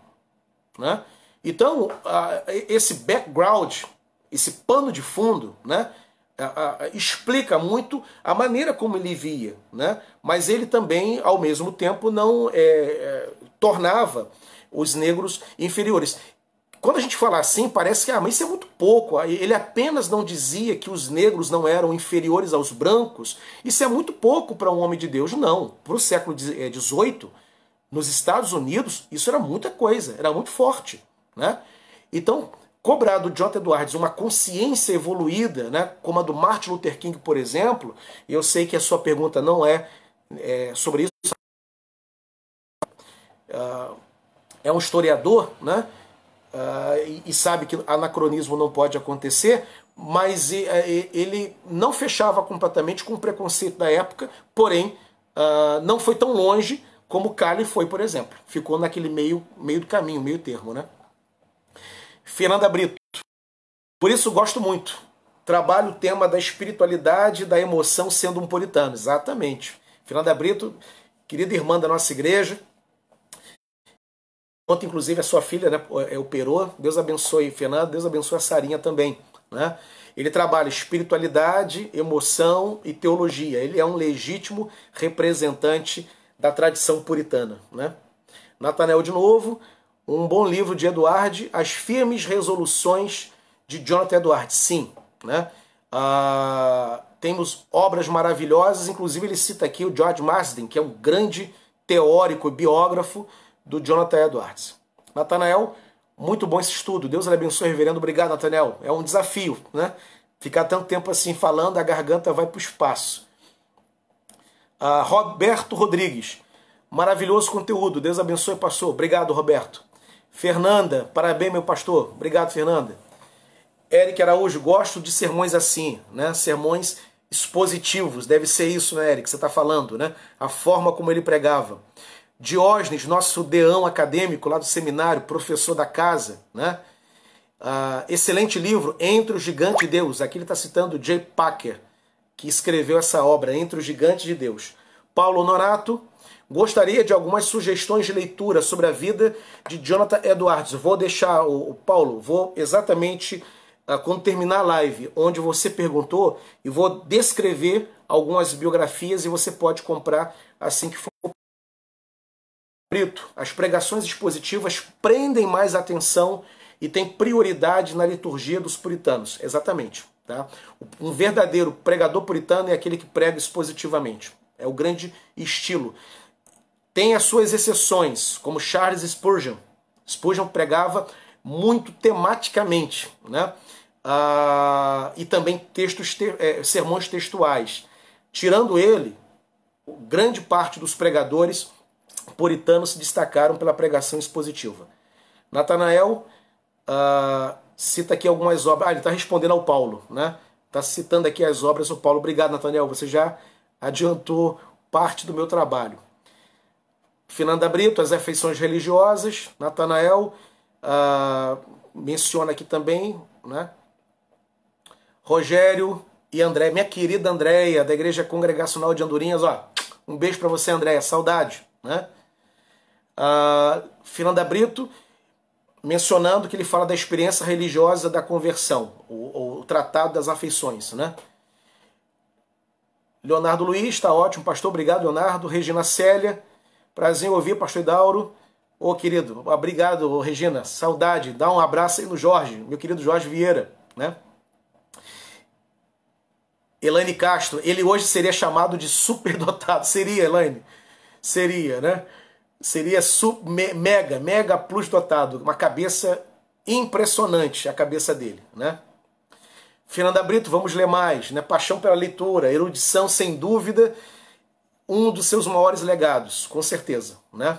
Né? Então, esse background, esse pano de fundo, né, explica muito a maneira como ele via, né? mas ele também, ao mesmo tempo, não é, é, tornava os negros inferiores. Quando a gente fala assim, parece que ah, mas isso é muito pouco. Ele apenas não dizia que os negros não eram inferiores aos brancos. Isso é muito pouco para um homem de Deus. Não. Para o século XVIII, é, nos Estados Unidos, isso era muita coisa, era muito forte. Né? Então, cobrar do John Edwards uma consciência evoluída, né, como a do Martin Luther King, por exemplo, e eu sei que a sua pergunta não é, é sobre isso, ah, é um historiador, né? Ah, e sabe que anacronismo não pode acontecer, mas é, ele não fechava completamente com o preconceito da época, porém ah, não foi tão longe como Kali foi, por exemplo. Ficou naquele meio, meio do caminho, meio termo, né? Fernanda Brito. Por isso gosto muito. Trabalho o tema da espiritualidade e da emoção sendo um puritano. Exatamente. Fernanda Brito, querida irmã da nossa igreja. Ontem, inclusive, a sua filha né, é operou. Deus abençoe Fernanda, Deus abençoe a Sarinha também. Né? Ele trabalha espiritualidade, emoção e teologia. Ele é um legítimo representante da tradição puritana. Né? Natanel de novo, um bom livro de Eduardo, As Firmes Resoluções de Jonathan Eduardo. Sim, né? Ah, temos obras maravilhosas, inclusive ele cita aqui o George Marsden, que é um grande teórico e biógrafo do Jonathan Edwards. Natanael, muito bom esse estudo. Deus lhe abençoe, reverendo. Obrigado, Natanael. É um desafio, né? Ficar tanto tempo assim falando, a garganta vai para o espaço. Ah, Roberto Rodrigues, maravilhoso conteúdo. Deus abençoe, passou, Obrigado, Roberto. Fernanda, parabéns, meu pastor. Obrigado, Fernanda. Eric Araújo, gosto de sermões assim, né? Sermões expositivos, deve ser isso, né, Eric, que você está falando, né? A forma como ele pregava. Diógenes, nosso deão acadêmico lá do seminário, professor da casa, né? Ah, excelente livro, Entre o Gigante de Deus. Aqui ele está citando Jay Packer, que escreveu essa obra, Entre o Gigante de Deus. Paulo Norato, Gostaria de algumas sugestões de leitura sobre a vida de Jonathan Edwards. Vou deixar, o, o Paulo, vou exatamente uh, quando terminar a live, onde você perguntou, e vou descrever algumas biografias e você pode comprar assim que for. Brito, as pregações expositivas prendem mais atenção e têm prioridade na liturgia dos puritanos. Exatamente. Tá? Um verdadeiro pregador puritano é aquele que prega expositivamente. É o grande estilo. Tem as suas exceções, como Charles Spurgeon. Spurgeon pregava muito tematicamente, né? Ah, e também textos, te é, sermões textuais. Tirando ele, grande parte dos pregadores puritanos se destacaram pela pregação expositiva. Natanael ah, cita aqui algumas obras. Ah, ele está respondendo ao Paulo, né? Está citando aqui as obras do Paulo. Obrigado, Natanael. Você já adiantou parte do meu trabalho. Finanda Brito, as afeições religiosas, Natanael, ah, menciona aqui também, né? Rogério e André, minha querida Andréia, da Igreja Congregacional de Andorinhas, ó, um beijo para você, Andréia, saudade, né? Ah, Brito, mencionando que ele fala da experiência religiosa da conversão, o, o tratado das afeições, né? Leonardo Luiz, está ótimo, pastor, obrigado, Leonardo. Regina Célia, Prazer em ouvir, pastor Idauro. Ô, oh, querido, obrigado, Regina. Saudade. Dá um abraço aí no Jorge, meu querido Jorge Vieira, né? Elaine Castro, ele hoje seria chamado de superdotado. Seria, Elaine? Seria, né? Seria sub, me, mega, mega plus dotado. Uma cabeça impressionante, a cabeça dele, né? Fernanda Brito, vamos ler mais, né? Paixão pela leitura, erudição sem dúvida um dos seus maiores legados, com certeza, né?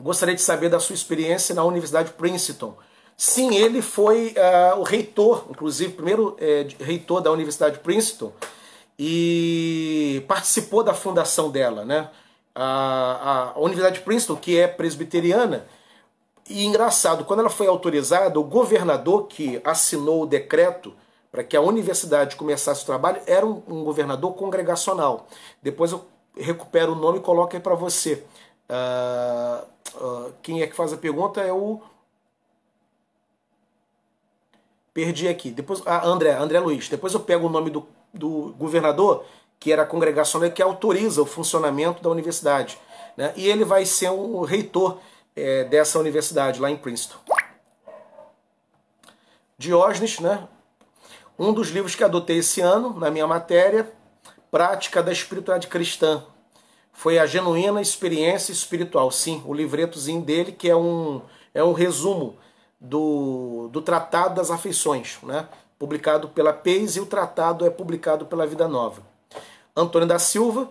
Gostaria de saber da sua experiência na Universidade Princeton. Sim, ele foi uh, o reitor, inclusive, primeiro eh, reitor da Universidade Princeton e participou da fundação dela, né? a, a Universidade Princeton, que é presbiteriana, e engraçado, quando ela foi autorizada, o governador que assinou o decreto para que a universidade começasse o trabalho, era um, um governador congregacional. Depois eu recupero o nome e coloco aí para você. Uh, uh, quem é que faz a pergunta é o. Perdi aqui. Depois, ah, André, André Luiz. Depois eu pego o nome do, do governador, que era congregacional, que autoriza o funcionamento da universidade. Né? E ele vai ser um reitor é, dessa universidade lá em Princeton. Diógenes, né? um dos livros que adotei esse ano na minha matéria, Prática da Espiritualidade Cristã, foi a genuína experiência espiritual. Sim, o livretozinho dele que é um é um resumo do, do Tratado das Afeições, né? Publicado pela Peis e o tratado é publicado pela Vida Nova. Antônio da Silva,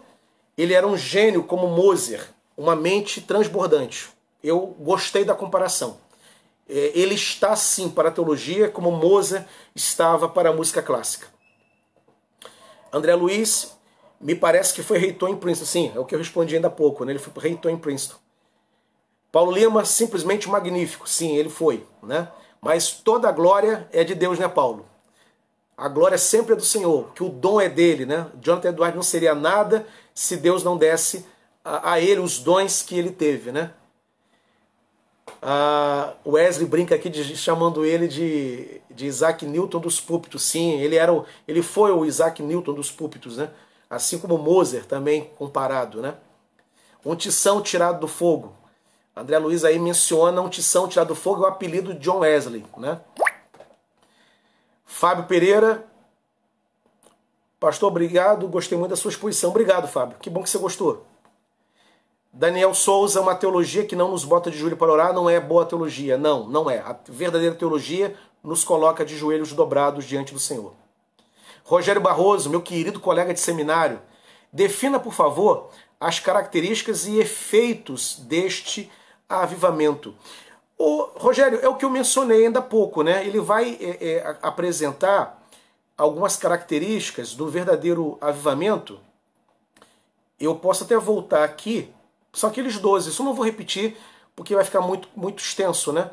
ele era um gênio como Moser, uma mente transbordante. Eu gostei da comparação. É, ele está sim para a teologia, como Mozart estava para a música clássica. André Luiz, me parece que foi reitor em Princeton. Sim, é o que eu respondi ainda há pouco, né? ele foi reitor em Princeton. Paulo Lima, simplesmente magnífico. Sim, ele foi. Né? Mas toda a glória é de Deus, né, Paulo? A glória sempre é do Senhor, que o dom é dele, né? Jonathan Edwards não seria nada se Deus não desse a, a ele os dons que ele teve, né? Ah, Wesley brinca aqui de, chamando ele de, de Isaac Newton dos púlpitos. Sim, ele, era o, ele foi o Isaac Newton dos púlpitos, né? assim como Moser também comparado. Né? Um tição tirado do fogo. André Luiz aí menciona um tição tirado do fogo, é o apelido de John Wesley. Né? Fábio Pereira, Pastor, obrigado. Gostei muito da sua exposição. Obrigado, Fábio. Que bom que você gostou. Daniel Souza, uma teologia que não nos bota de joelho para orar, não é boa teologia. Não, não é. A verdadeira teologia nos coloca de joelhos dobrados diante do Senhor. Rogério Barroso, meu querido colega de seminário, defina, por favor, as características e efeitos deste avivamento. O Rogério, é o que eu mencionei ainda há pouco, né? Ele vai é, é, apresentar algumas características do verdadeiro avivamento. Eu posso até voltar aqui são aqueles 12. Isso eu não vou repetir, porque vai ficar muito, muito extenso, né?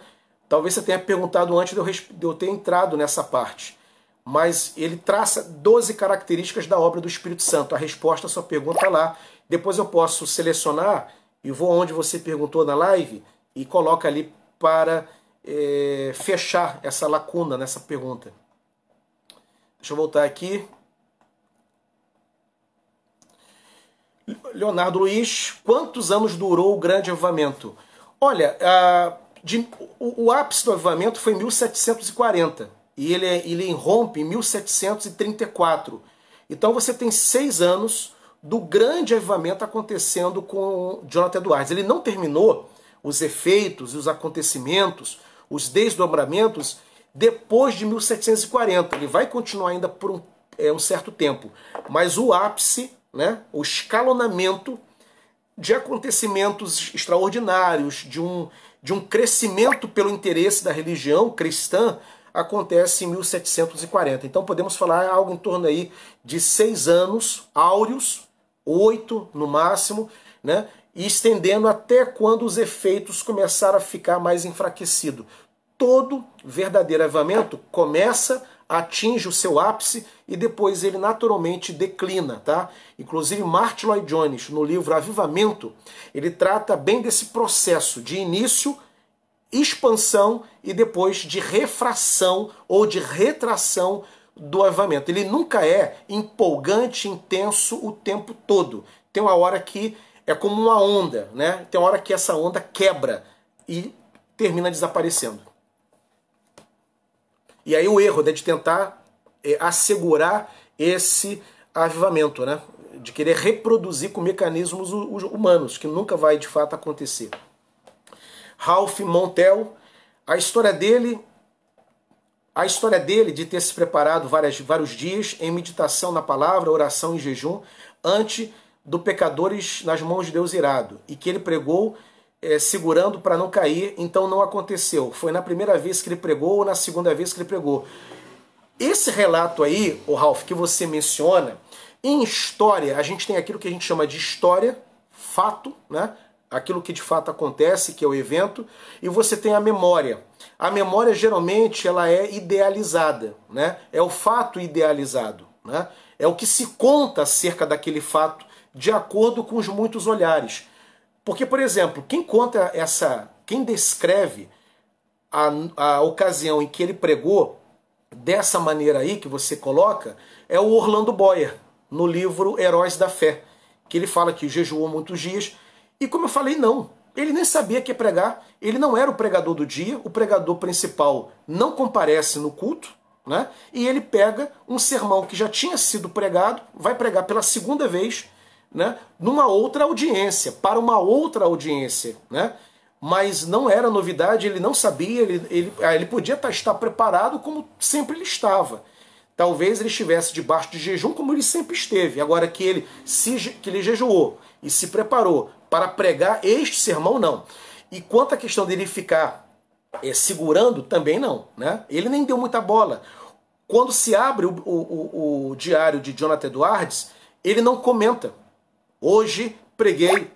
Talvez você tenha perguntado antes de eu, ter entrado nessa parte. Mas ele traça 12 características da obra do Espírito Santo. A resposta à sua pergunta é lá. Depois eu posso selecionar e vou onde você perguntou na live e coloca ali para é, fechar essa lacuna nessa pergunta. Deixa eu voltar aqui. Leonardo Luiz, quantos anos durou o grande avivamento? Olha, a, de, o, o, ápice do avivamento foi em 1740 e ele, é, ele rompe em 1734. Então você tem seis anos do grande avivamento acontecendo com Jonathan Edwards. Ele não terminou os efeitos, e os acontecimentos, os desdobramentos depois de 1740. Ele vai continuar ainda por um, é, um certo tempo, mas o ápice né, o escalonamento de acontecimentos extraordinários, de um, de um crescimento pelo interesse da religião cristã, acontece em 1740. Então podemos falar algo em torno aí de seis anos áureos, oito no máximo, né? E estendendo até quando os efeitos começaram a ficar mais enfraquecido. Todo verdadeiro avivamento começa atinge o seu ápice e depois ele naturalmente declina, tá? Inclusive Martin Lloyd Jones, no livro Avivamento, ele trata bem desse processo de início, expansão e depois de refração ou de retração do avivamento. Ele nunca é empolgante, intenso o tempo todo. Tem uma hora que é como uma onda, né? Tem uma hora que essa onda quebra e termina desaparecendo. E aí o erro né, de tentar é, assegurar esse avivamento, né? de querer reproduzir com mecanismos humanos, que nunca vai de fato acontecer. Ralph Montel, a história dele, a história dele de ter se preparado várias, vários dias em meditação na palavra, oração e jejum, antes do pecadores nas mãos de Deus irado, e que ele pregou é, segurando para não cair, então não aconteceu. Foi na primeira vez que ele pregou ou na segunda vez que ele pregou. Esse relato aí, o Ralph, que você menciona, em história, a gente tem aquilo que a gente chama de história, fato, né? aquilo que de fato acontece, que é o evento, e você tem a memória. A memória geralmente ela é idealizada, né? É o fato idealizado, né? É o que se conta acerca daquele fato de acordo com os muitos olhares. Porque, por exemplo, quem conta essa. Quem descreve a, a ocasião em que ele pregou dessa maneira aí que você coloca é o Orlando Boyer, no livro Heróis da Fé, que ele fala que jejuou muitos dias. E como eu falei, não. Ele nem sabia que ia pregar, ele não era o pregador do dia, o pregador principal não comparece no culto, né? E ele pega um sermão que já tinha sido pregado, vai pregar pela segunda vez né, numa outra audiência, para uma outra audiência. Né? Mas não era novidade, ele não sabia, ele, ele, ah, ele podia tá, estar preparado como sempre ele estava. Talvez ele estivesse debaixo de jejum como ele sempre esteve. Agora que ele se que ele jejuou e se preparou para pregar este sermão, não. E quanto à questão dele ficar é, segurando, também não. Né? Ele nem deu muita bola. Quando se abre o, o, o, o diário de Jonathan Edwards, ele não comenta Hoje preguei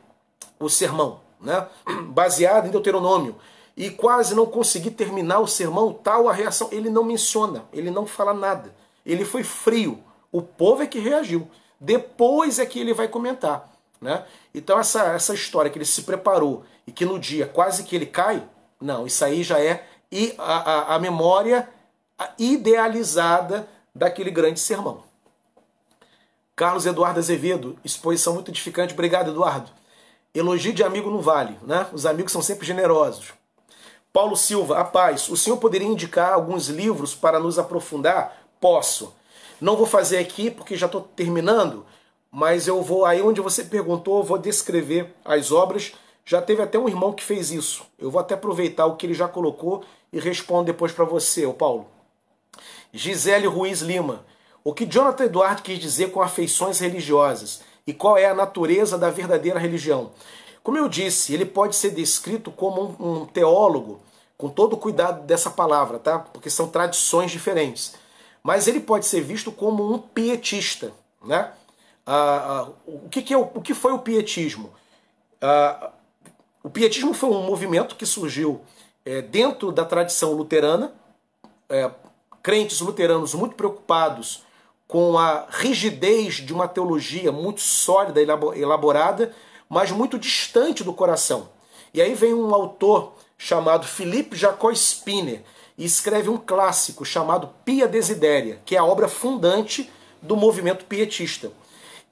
o sermão, né? baseado em Deuteronômio, e quase não consegui terminar o sermão, tal a reação. Ele não menciona, ele não fala nada. Ele foi frio. O povo é que reagiu. Depois é que ele vai comentar. Né? Então, essa, essa história que ele se preparou e que no dia quase que ele cai, não, isso aí já é a, a, a memória idealizada daquele grande sermão. Carlos Eduardo Azevedo, exposição muito edificante. Obrigado, Eduardo. Elogio de amigo não vale, né? Os amigos são sempre generosos. Paulo Silva, a paz. O senhor poderia indicar alguns livros para nos aprofundar? Posso. Não vou fazer aqui porque já estou terminando, mas eu vou aí onde você perguntou, vou descrever as obras. Já teve até um irmão que fez isso. Eu vou até aproveitar o que ele já colocou e respondo depois para você, o Paulo. Gisele Ruiz Lima. O que Jonathan Edwards quis dizer com afeições religiosas e qual é a natureza da verdadeira religião? Como eu disse, ele pode ser descrito como um, um teólogo, com todo o cuidado dessa palavra, tá? Porque são tradições diferentes. Mas ele pode ser visto como um pietista, né? Ah, ah, o, que, que, é, o que foi o pietismo? Ah, o pietismo foi um movimento que surgiu é, dentro da tradição luterana, é, crentes luteranos muito preocupados com a rigidez de uma teologia muito sólida, e elaborada, mas muito distante do coração. E aí vem um autor chamado Philippe Jacob Spinner e escreve um clássico chamado Pia Desidéria, que é a obra fundante do movimento pietista.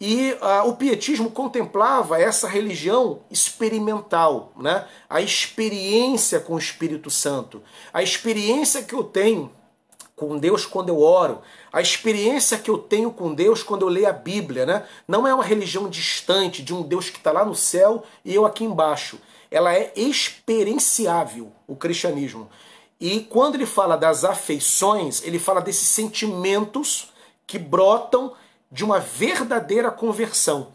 E ah, o pietismo contemplava essa religião experimental, né? a experiência com o Espírito Santo, a experiência que eu tenho com Deus quando eu oro, a experiência que eu tenho com Deus quando eu leio a Bíblia, né? Não é uma religião distante de um Deus que está lá no céu e eu aqui embaixo. Ela é experienciável, o cristianismo. E quando ele fala das afeições, ele fala desses sentimentos que brotam de uma verdadeira conversão.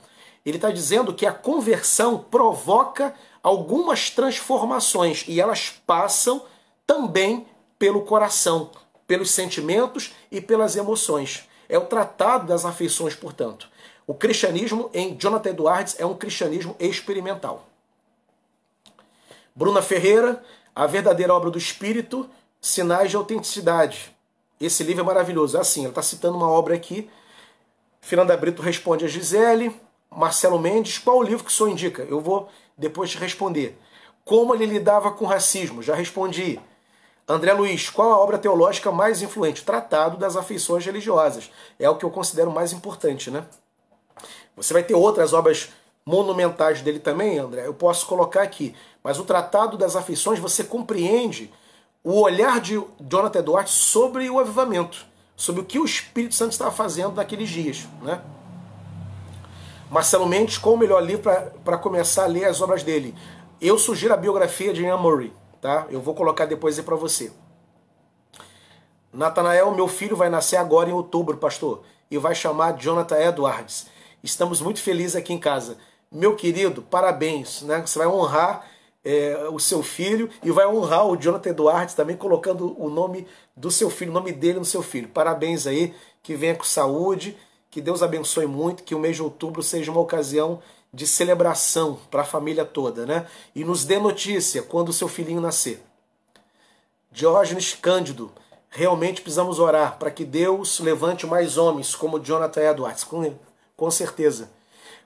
Ele está dizendo que a conversão provoca algumas transformações e elas passam também pelo coração pelos sentimentos e pelas emoções. É o tratado das afeições, portanto. O cristianismo em Jonathan Edwards é um cristianismo experimental. Bruna Ferreira, A Verdadeira Obra do Espírito, Sinais de Autenticidade. Esse livro é maravilhoso. É assim, ela está citando uma obra aqui. Fernanda Brito responde a Gisele. Marcelo Mendes, qual o livro que o senhor indica? Eu vou depois te responder. Como ele lidava com racismo? Já respondi. André Luiz, qual a obra teológica mais influente? Tratado das afeições religiosas. É o que eu considero mais importante, né? Você vai ter outras obras monumentais dele também, André. Eu posso colocar aqui. Mas o Tratado das Afeições, você compreende o olhar de Jonathan Edwards sobre o avivamento, sobre o que o Espírito Santo estava fazendo naqueles dias, né? Marcelo Mendes, qual o melhor livro para começar a ler as obras dele? Eu sugiro a biografia de Ian Murray tá? Eu vou colocar depois aí para você. Natanael, meu filho vai nascer agora em outubro, pastor, e vai chamar Jonathan Edwards. Estamos muito felizes aqui em casa. Meu querido, parabéns, né? Você vai honrar é, o seu filho e vai honrar o Jonathan Edwards também colocando o nome do seu filho, o nome dele no seu filho. Parabéns aí, que venha com saúde, que Deus abençoe muito, que o mês de outubro seja uma ocasião de celebração para a família toda, né? E nos dê notícia quando o seu filhinho nascer. Diógenes Cândido, realmente precisamos orar para que Deus levante mais homens como Jonathan Edwards, com, com certeza.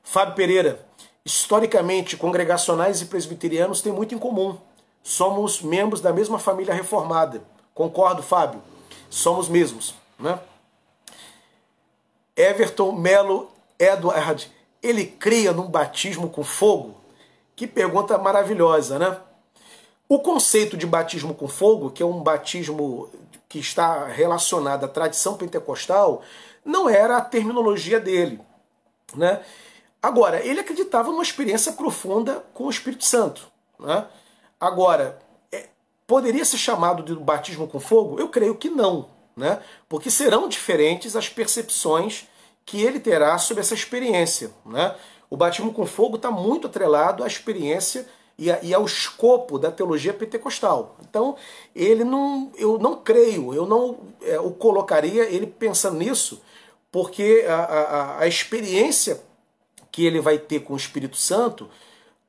Fábio Pereira, historicamente, congregacionais e presbiterianos têm muito em comum. Somos membros da mesma família reformada. Concordo, Fábio. Somos mesmos, né? Everton Melo Edward ele cria num batismo com fogo? Que pergunta maravilhosa, né? O conceito de batismo com fogo, que é um batismo que está relacionado à tradição pentecostal, não era a terminologia dele, né? Agora, ele acreditava numa experiência profunda com o Espírito Santo, né? Agora, é, poderia ser chamado de batismo com fogo? Eu creio que não, né? Porque serão diferentes as percepções que ele terá sobre essa experiência. Né? O batismo com fogo está muito atrelado à experiência e, a, e, ao escopo da teologia pentecostal. Então, ele não, eu não creio, eu não é, o colocaria ele pensando nisso, porque a, a, a, experiência que ele vai ter com o Espírito Santo,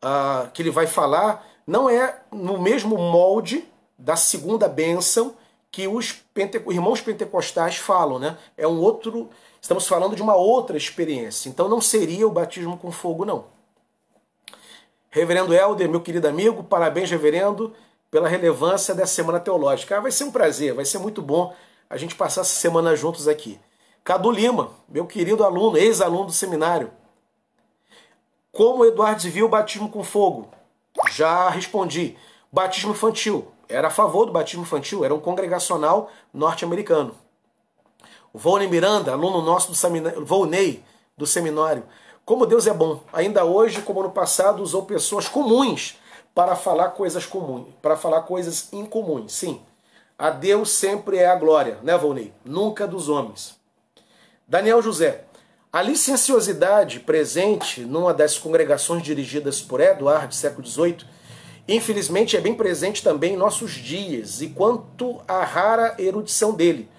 a, que ele vai falar, não é no mesmo molde da segunda bênção que os, os irmãos pentecostais falam, né? É um outro Estamos falando de uma outra experiência, então não seria o batismo com fogo, não. Reverendo Helder, meu querido amigo, parabéns, reverendo, pela relevância da Semana Teológica. Ah, vai ser um prazer, vai ser muito bom a gente passar essa semana juntos aqui. Cadu Lima, meu querido aluno, ex-aluno do seminário. Como Eduardo viu o batismo com fogo? Já respondi. Batismo infantil. Era a favor do batismo infantil, era um congregacional norte-americano. O Volney Miranda, aluno nosso do seminário, Volney, do seminário. Como Deus é bom. Ainda hoje, como no passado, usou pessoas comuns para falar coisas comuns, para falar coisas incomuns. Sim. A Deus sempre é a glória, né, Volney? Nunca dos homens. Daniel José. A licenciosidade presente numa das congregações dirigidas por Eduardo, século XVIII, infelizmente é bem presente também em nossos dias, e quanto à rara erudição dele,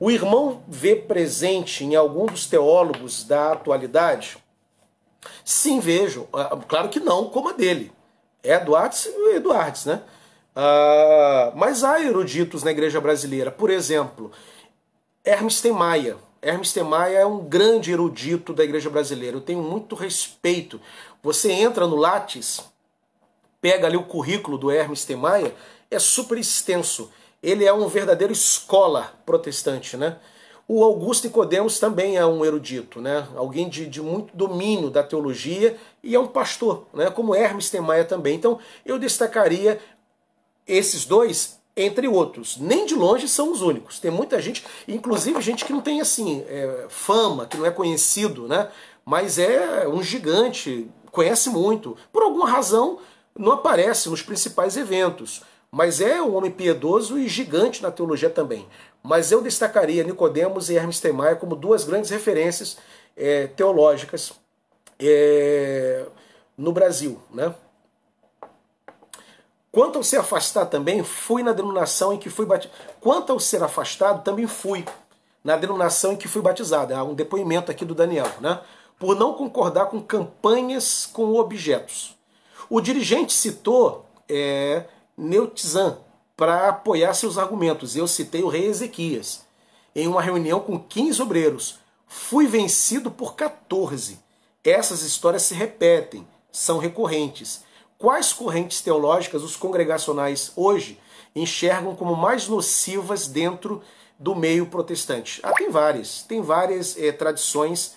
o irmão vê presente em algum dos teólogos da atualidade? Sim, vejo. Ah, claro que não, como a dele. É Eduardo e Eduardo né? Ah, mas há eruditos na igreja brasileira. Por exemplo, Hermes Maia. Hermes Maia é um grande erudito da igreja brasileira. Eu tenho muito respeito. Você entra no Lattes, pega ali o currículo do Hermes Maia, é super extenso ele é um verdadeiro escola protestante, né? O Augusto Nicodemus também é um erudito, né? alguém de, de, muito domínio da teologia e é um pastor, né? como Hermes Temaia também. Então eu destacaria esses dois, entre outros. Nem de longe são os únicos. Tem muita gente, inclusive gente que não tem assim é, fama, que não é conhecido, né? mas é um gigante, conhece muito. Por alguma razão não aparece nos principais eventos. Mas é um homem piedoso e gigante na teologia também. Mas eu destacaria Nicodemos e Hermes Temaia como duas grandes referências é, teológicas é, no Brasil. Né? Quanto ao ser afastado também, fui na denominação em que fui batizado. Quanto ao ser afastado, também fui na denominação em que fui batizado. Há é um depoimento aqui do Daniel, né? Por não concordar com campanhas com objetos. O dirigente citou é, Neutizan para apoiar seus argumentos. Eu citei o rei Ezequias em uma reunião com 15 obreiros. Fui vencido por 14. Essas histórias se repetem, são recorrentes. Quais correntes teológicas os congregacionais hoje enxergam como mais nocivas dentro do meio protestante? Ah, tem várias. Tem várias é, tradições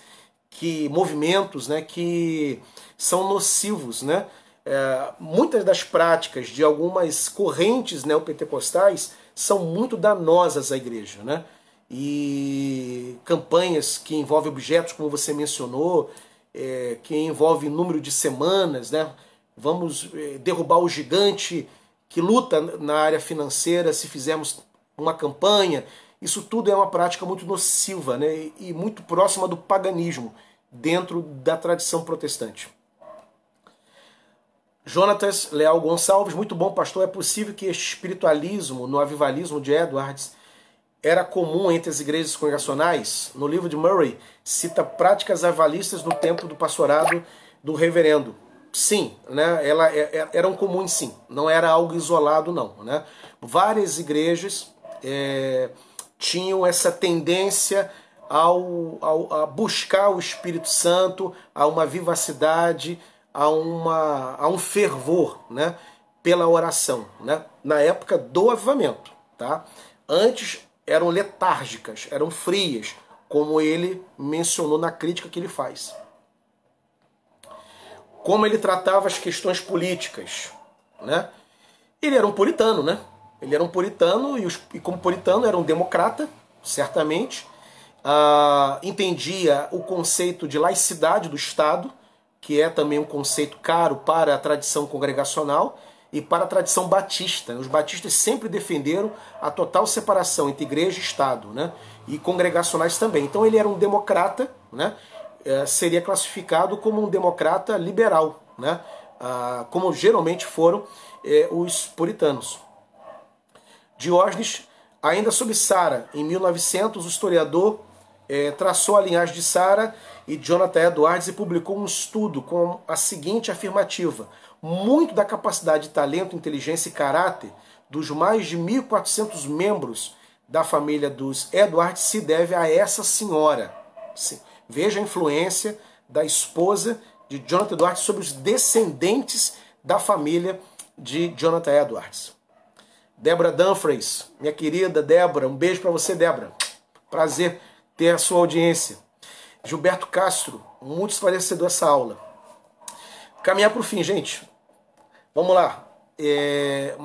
que movimentos, né, que são nocivos, né? é, muitas das práticas de algumas correntes neopentecostais são muito danosas à igreja, né? E campanhas que envolvem objetos, como você mencionou, é, que envolvem número de semanas, né? Vamos é, derrubar o gigante que luta na área financeira se fizermos uma campanha. Isso tudo é uma prática muito nociva né? e muito próxima do paganismo dentro da tradição protestante. Jonatas Leal Gonçalves, muito bom, pastor. É possível que este espiritualismo no avivalismo de Edwards era comum entre as igrejas congregacionais? No livro de Murray, cita práticas avivalistas no tempo do pastorado do reverendo. Sim, né? Ela, é, é, eram comuns, sim. Não era algo isolado, não. Né? Várias igrejas é, tinham essa tendência ao, ao, a buscar o Espírito Santo, a uma vivacidade a, uma, a um fervor né, pela oração, né, na época do avivamento. Tá? Antes eram letárgicas, eram frias, como ele mencionou na crítica que ele faz. Como ele tratava as questões políticas. Né? Ele era um puritano, né? Ele era um puritano e, os, e como puritano, era um democrata, certamente. Ah, entendia o conceito de laicidade do Estado, que é também um conceito caro para a tradição congregacional e para a tradição batista. Né? Os batistas sempre defenderam a total separação entre igreja e Estado, né? e congregacionais também. Então ele era um democrata, né? É, seria classificado como um democrata liberal, né? Ah, como geralmente foram é, os puritanos. Diógenes, ainda sob Sara, em 1900, o historiador é, traçou a linhagem de Sara e Jonathan Edwards e publicou um estudo com a seguinte afirmativa: muito da capacidade, talento, inteligência e caráter dos mais de 1.400 membros da família dos Edwards se deve a essa senhora. Sim. Veja a influência da esposa de Jonathan Edwards sobre os descendentes da família de Jonathan Edwards. Débora Dumfries, minha querida Débora, um beijo para você, Débora. Prazer ter a sua audiência. Gilberto Castro, muito esclarecedor essa aula. Caminhar para o fim, gente. Vamos lá. É,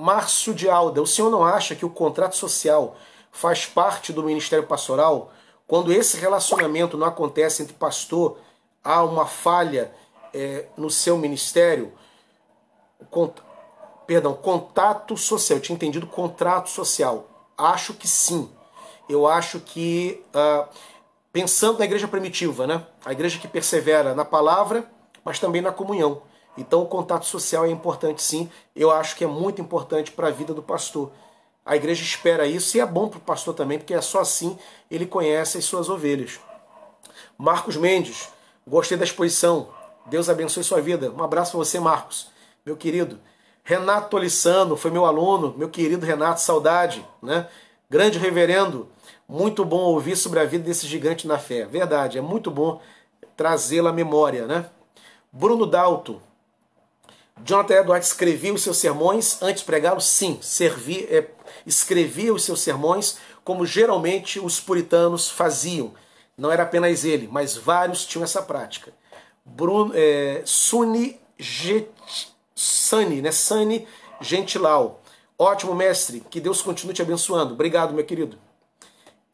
de Alda, o senhor não acha que o contrato social faz parte do ministério pastoral? Quando esse relacionamento não acontece entre pastor, há uma falha é, no seu ministério? Cont... Perdão, contato social. Eu tinha entendido contrato social. Acho que sim. Eu acho que. Uh pensando na igreja primitiva, né? A igreja que persevera na palavra, mas também na comunhão. Então o contato social é importante sim. Eu acho que é muito importante para a vida do pastor. A igreja espera isso e é bom para o pastor também, porque é só assim ele conhece as suas ovelhas. Marcos Mendes, gostei da exposição. Deus abençoe sua vida. Um abraço para você, Marcos, meu querido. Renato Tolissano foi meu aluno, meu querido Renato, saudade, né? Grande reverendo muito bom ouvir sobre a vida desse gigante na fé. Verdade, é muito bom trazê-la à memória, né? Bruno Dalto. Jonathan Edwards escrevia os seus sermões antes de pregá-los? Sim, servia, é, escrevia os seus sermões como geralmente os puritanos faziam. Não era apenas ele, mas vários tinham essa prática. Bruno, é, Suni Get, né? Sani Gentilau. Ótimo, mestre. Que Deus continue te abençoando. Obrigado, meu querido.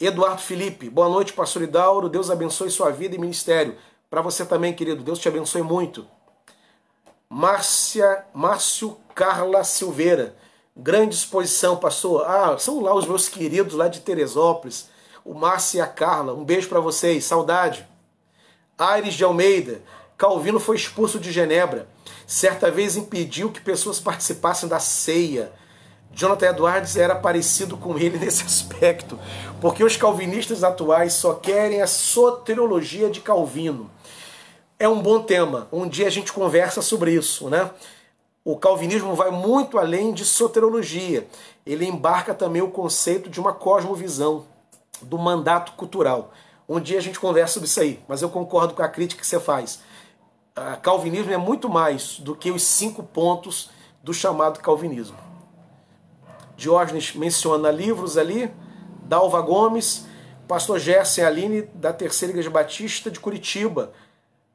Eduardo Felipe, boa noite, pastor Idauro. Deus abençoe sua vida e ministério. Para você também, querido, Deus te abençoe muito. Márcia, Márcio Carla Silveira, grande exposição, pastor. Ah, são lá os meus queridos lá de Teresópolis, o Márcio e a Carla. Um beijo para vocês, saudade. Aires de Almeida, Calvino foi expulso de Genebra. Certa vez impediu que pessoas participassem da ceia. Jonathan Edwards era parecido com ele nesse aspecto. Porque os calvinistas atuais só querem a soteriologia de Calvino. É um bom tema. Um dia a gente conversa sobre isso, né? O calvinismo vai muito além de soteriologia. Ele embarca também o conceito de uma cosmovisão, do mandato cultural. Um dia a gente conversa sobre isso aí, mas eu concordo com a crítica que você faz. Ah, calvinismo é muito mais do que os cinco pontos do chamado calvinismo. Diógenes menciona livros ali, Dalva Gomes, pastor Gerson Aline, da Terceira Igreja Batista de Curitiba.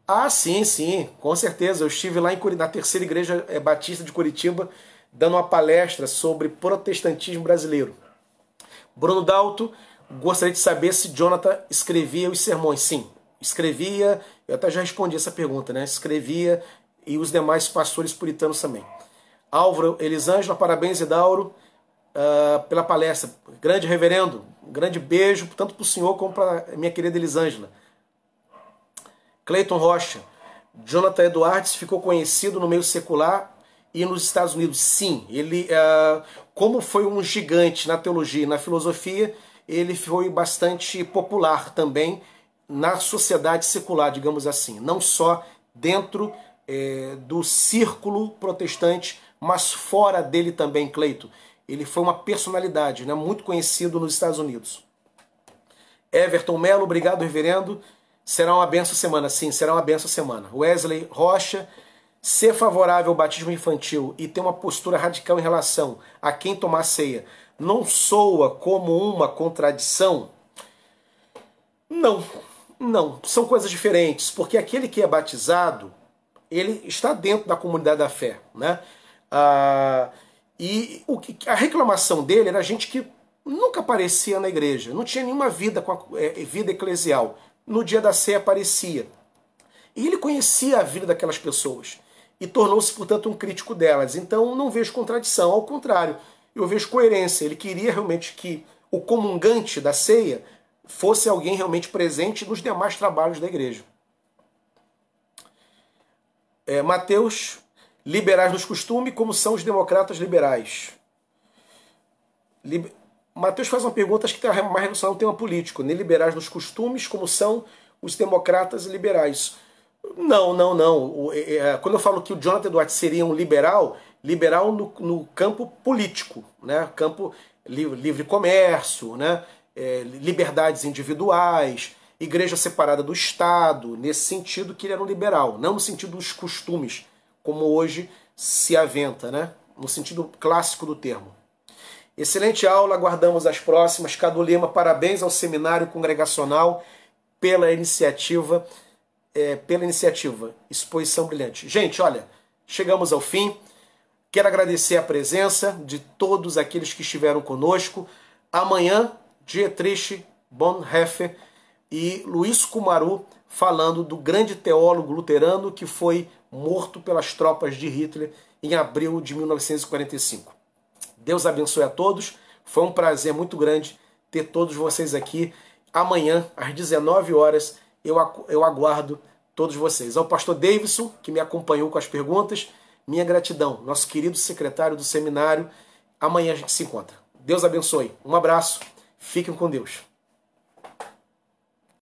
Ah, sim, sim, com certeza. Eu estive lá em, na Terceira Igreja eh, Batista de Curitiba dando uma palestra sobre protestantismo brasileiro. Bruno Dalto, gostaria de saber se Jonathan escrevia os sermões. Sim, escrevia, eu até já respondi essa pergunta, né? Escrevia e os demais pastores puritanos também. Álvaro Elisângela, parabéns, Idauro uh, pela palestra. Grande reverendo, um grande beijo, tanto para o senhor como para minha querida Elisângela. Cleiton Rocha, Jonathan Edwards ficou conhecido no meio secular e nos Estados Unidos. Sim, ele, uh, como foi um gigante na teologia e na filosofia, ele foi bastante popular também na sociedade secular, digamos assim. Não só dentro eh, do círculo protestante, mas fora dele também, Cleito. Ele foi uma personalidade, né? muito conhecido nos Estados Unidos. Everton Melo, obrigado, reverendo. Será uma benção semana, sim, será uma benção semana. Wesley Rocha, ser favorável ao batismo infantil e ter uma postura radical em relação a quem tomar ceia não soa como uma contradição? Não, não, são coisas diferentes, porque aquele que é batizado, ele está dentro da comunidade da fé, né? Ah, e o que, a reclamação dele era gente que nunca aparecia na igreja, não tinha nenhuma vida com a, é, vida eclesial. No dia da ceia aparecia. E ele conhecia a vida daquelas pessoas e tornou-se, portanto, um crítico delas. Então não vejo contradição, ao contrário, eu vejo coerência. Ele queria realmente que o comungante da ceia fosse alguém realmente presente nos demais trabalhos da igreja. É, Mateus liberais nos costumes, como são os democratas liberais. Liber... Mateus faz uma pergunta, acho que tem mais relacionada ao tema político, nem né? liberais nos costumes, como são os democratas liberais. Não, não, não. É, é, quando eu falo que o Jonathan Duarte seria um liberal, liberal no, no campo político, né? campo livre, livre comércio, né? É, liberdades individuais, igreja separada do Estado, nesse sentido que ele era um liberal, não no sentido dos costumes como hoje se aventa, né? no sentido clássico do termo. Excelente aula, aguardamos as próximas. Cadu Lima, parabéns ao Seminário Congregacional pela iniciativa, é, pela iniciativa. Exposição brilhante. Gente, olha, chegamos ao fim. Quero agradecer a presença de todos aqueles que estiveram conosco. Amanhã, Dietrich Bonhoeffer e Luiz Kumaru falando do grande teólogo luterano que foi morto pelas tropas de Hitler em abril de 1945. Deus abençoe a todos. Foi um prazer muito grande ter todos vocês aqui. Amanhã, às 19 horas, eu, eu aguardo todos vocês. Ao pastor Davidson, que me acompanhou com as perguntas, minha gratidão. Nosso querido secretário do seminário. Amanhã a gente se encontra. Deus abençoe. Um abraço. Fiquem com Deus.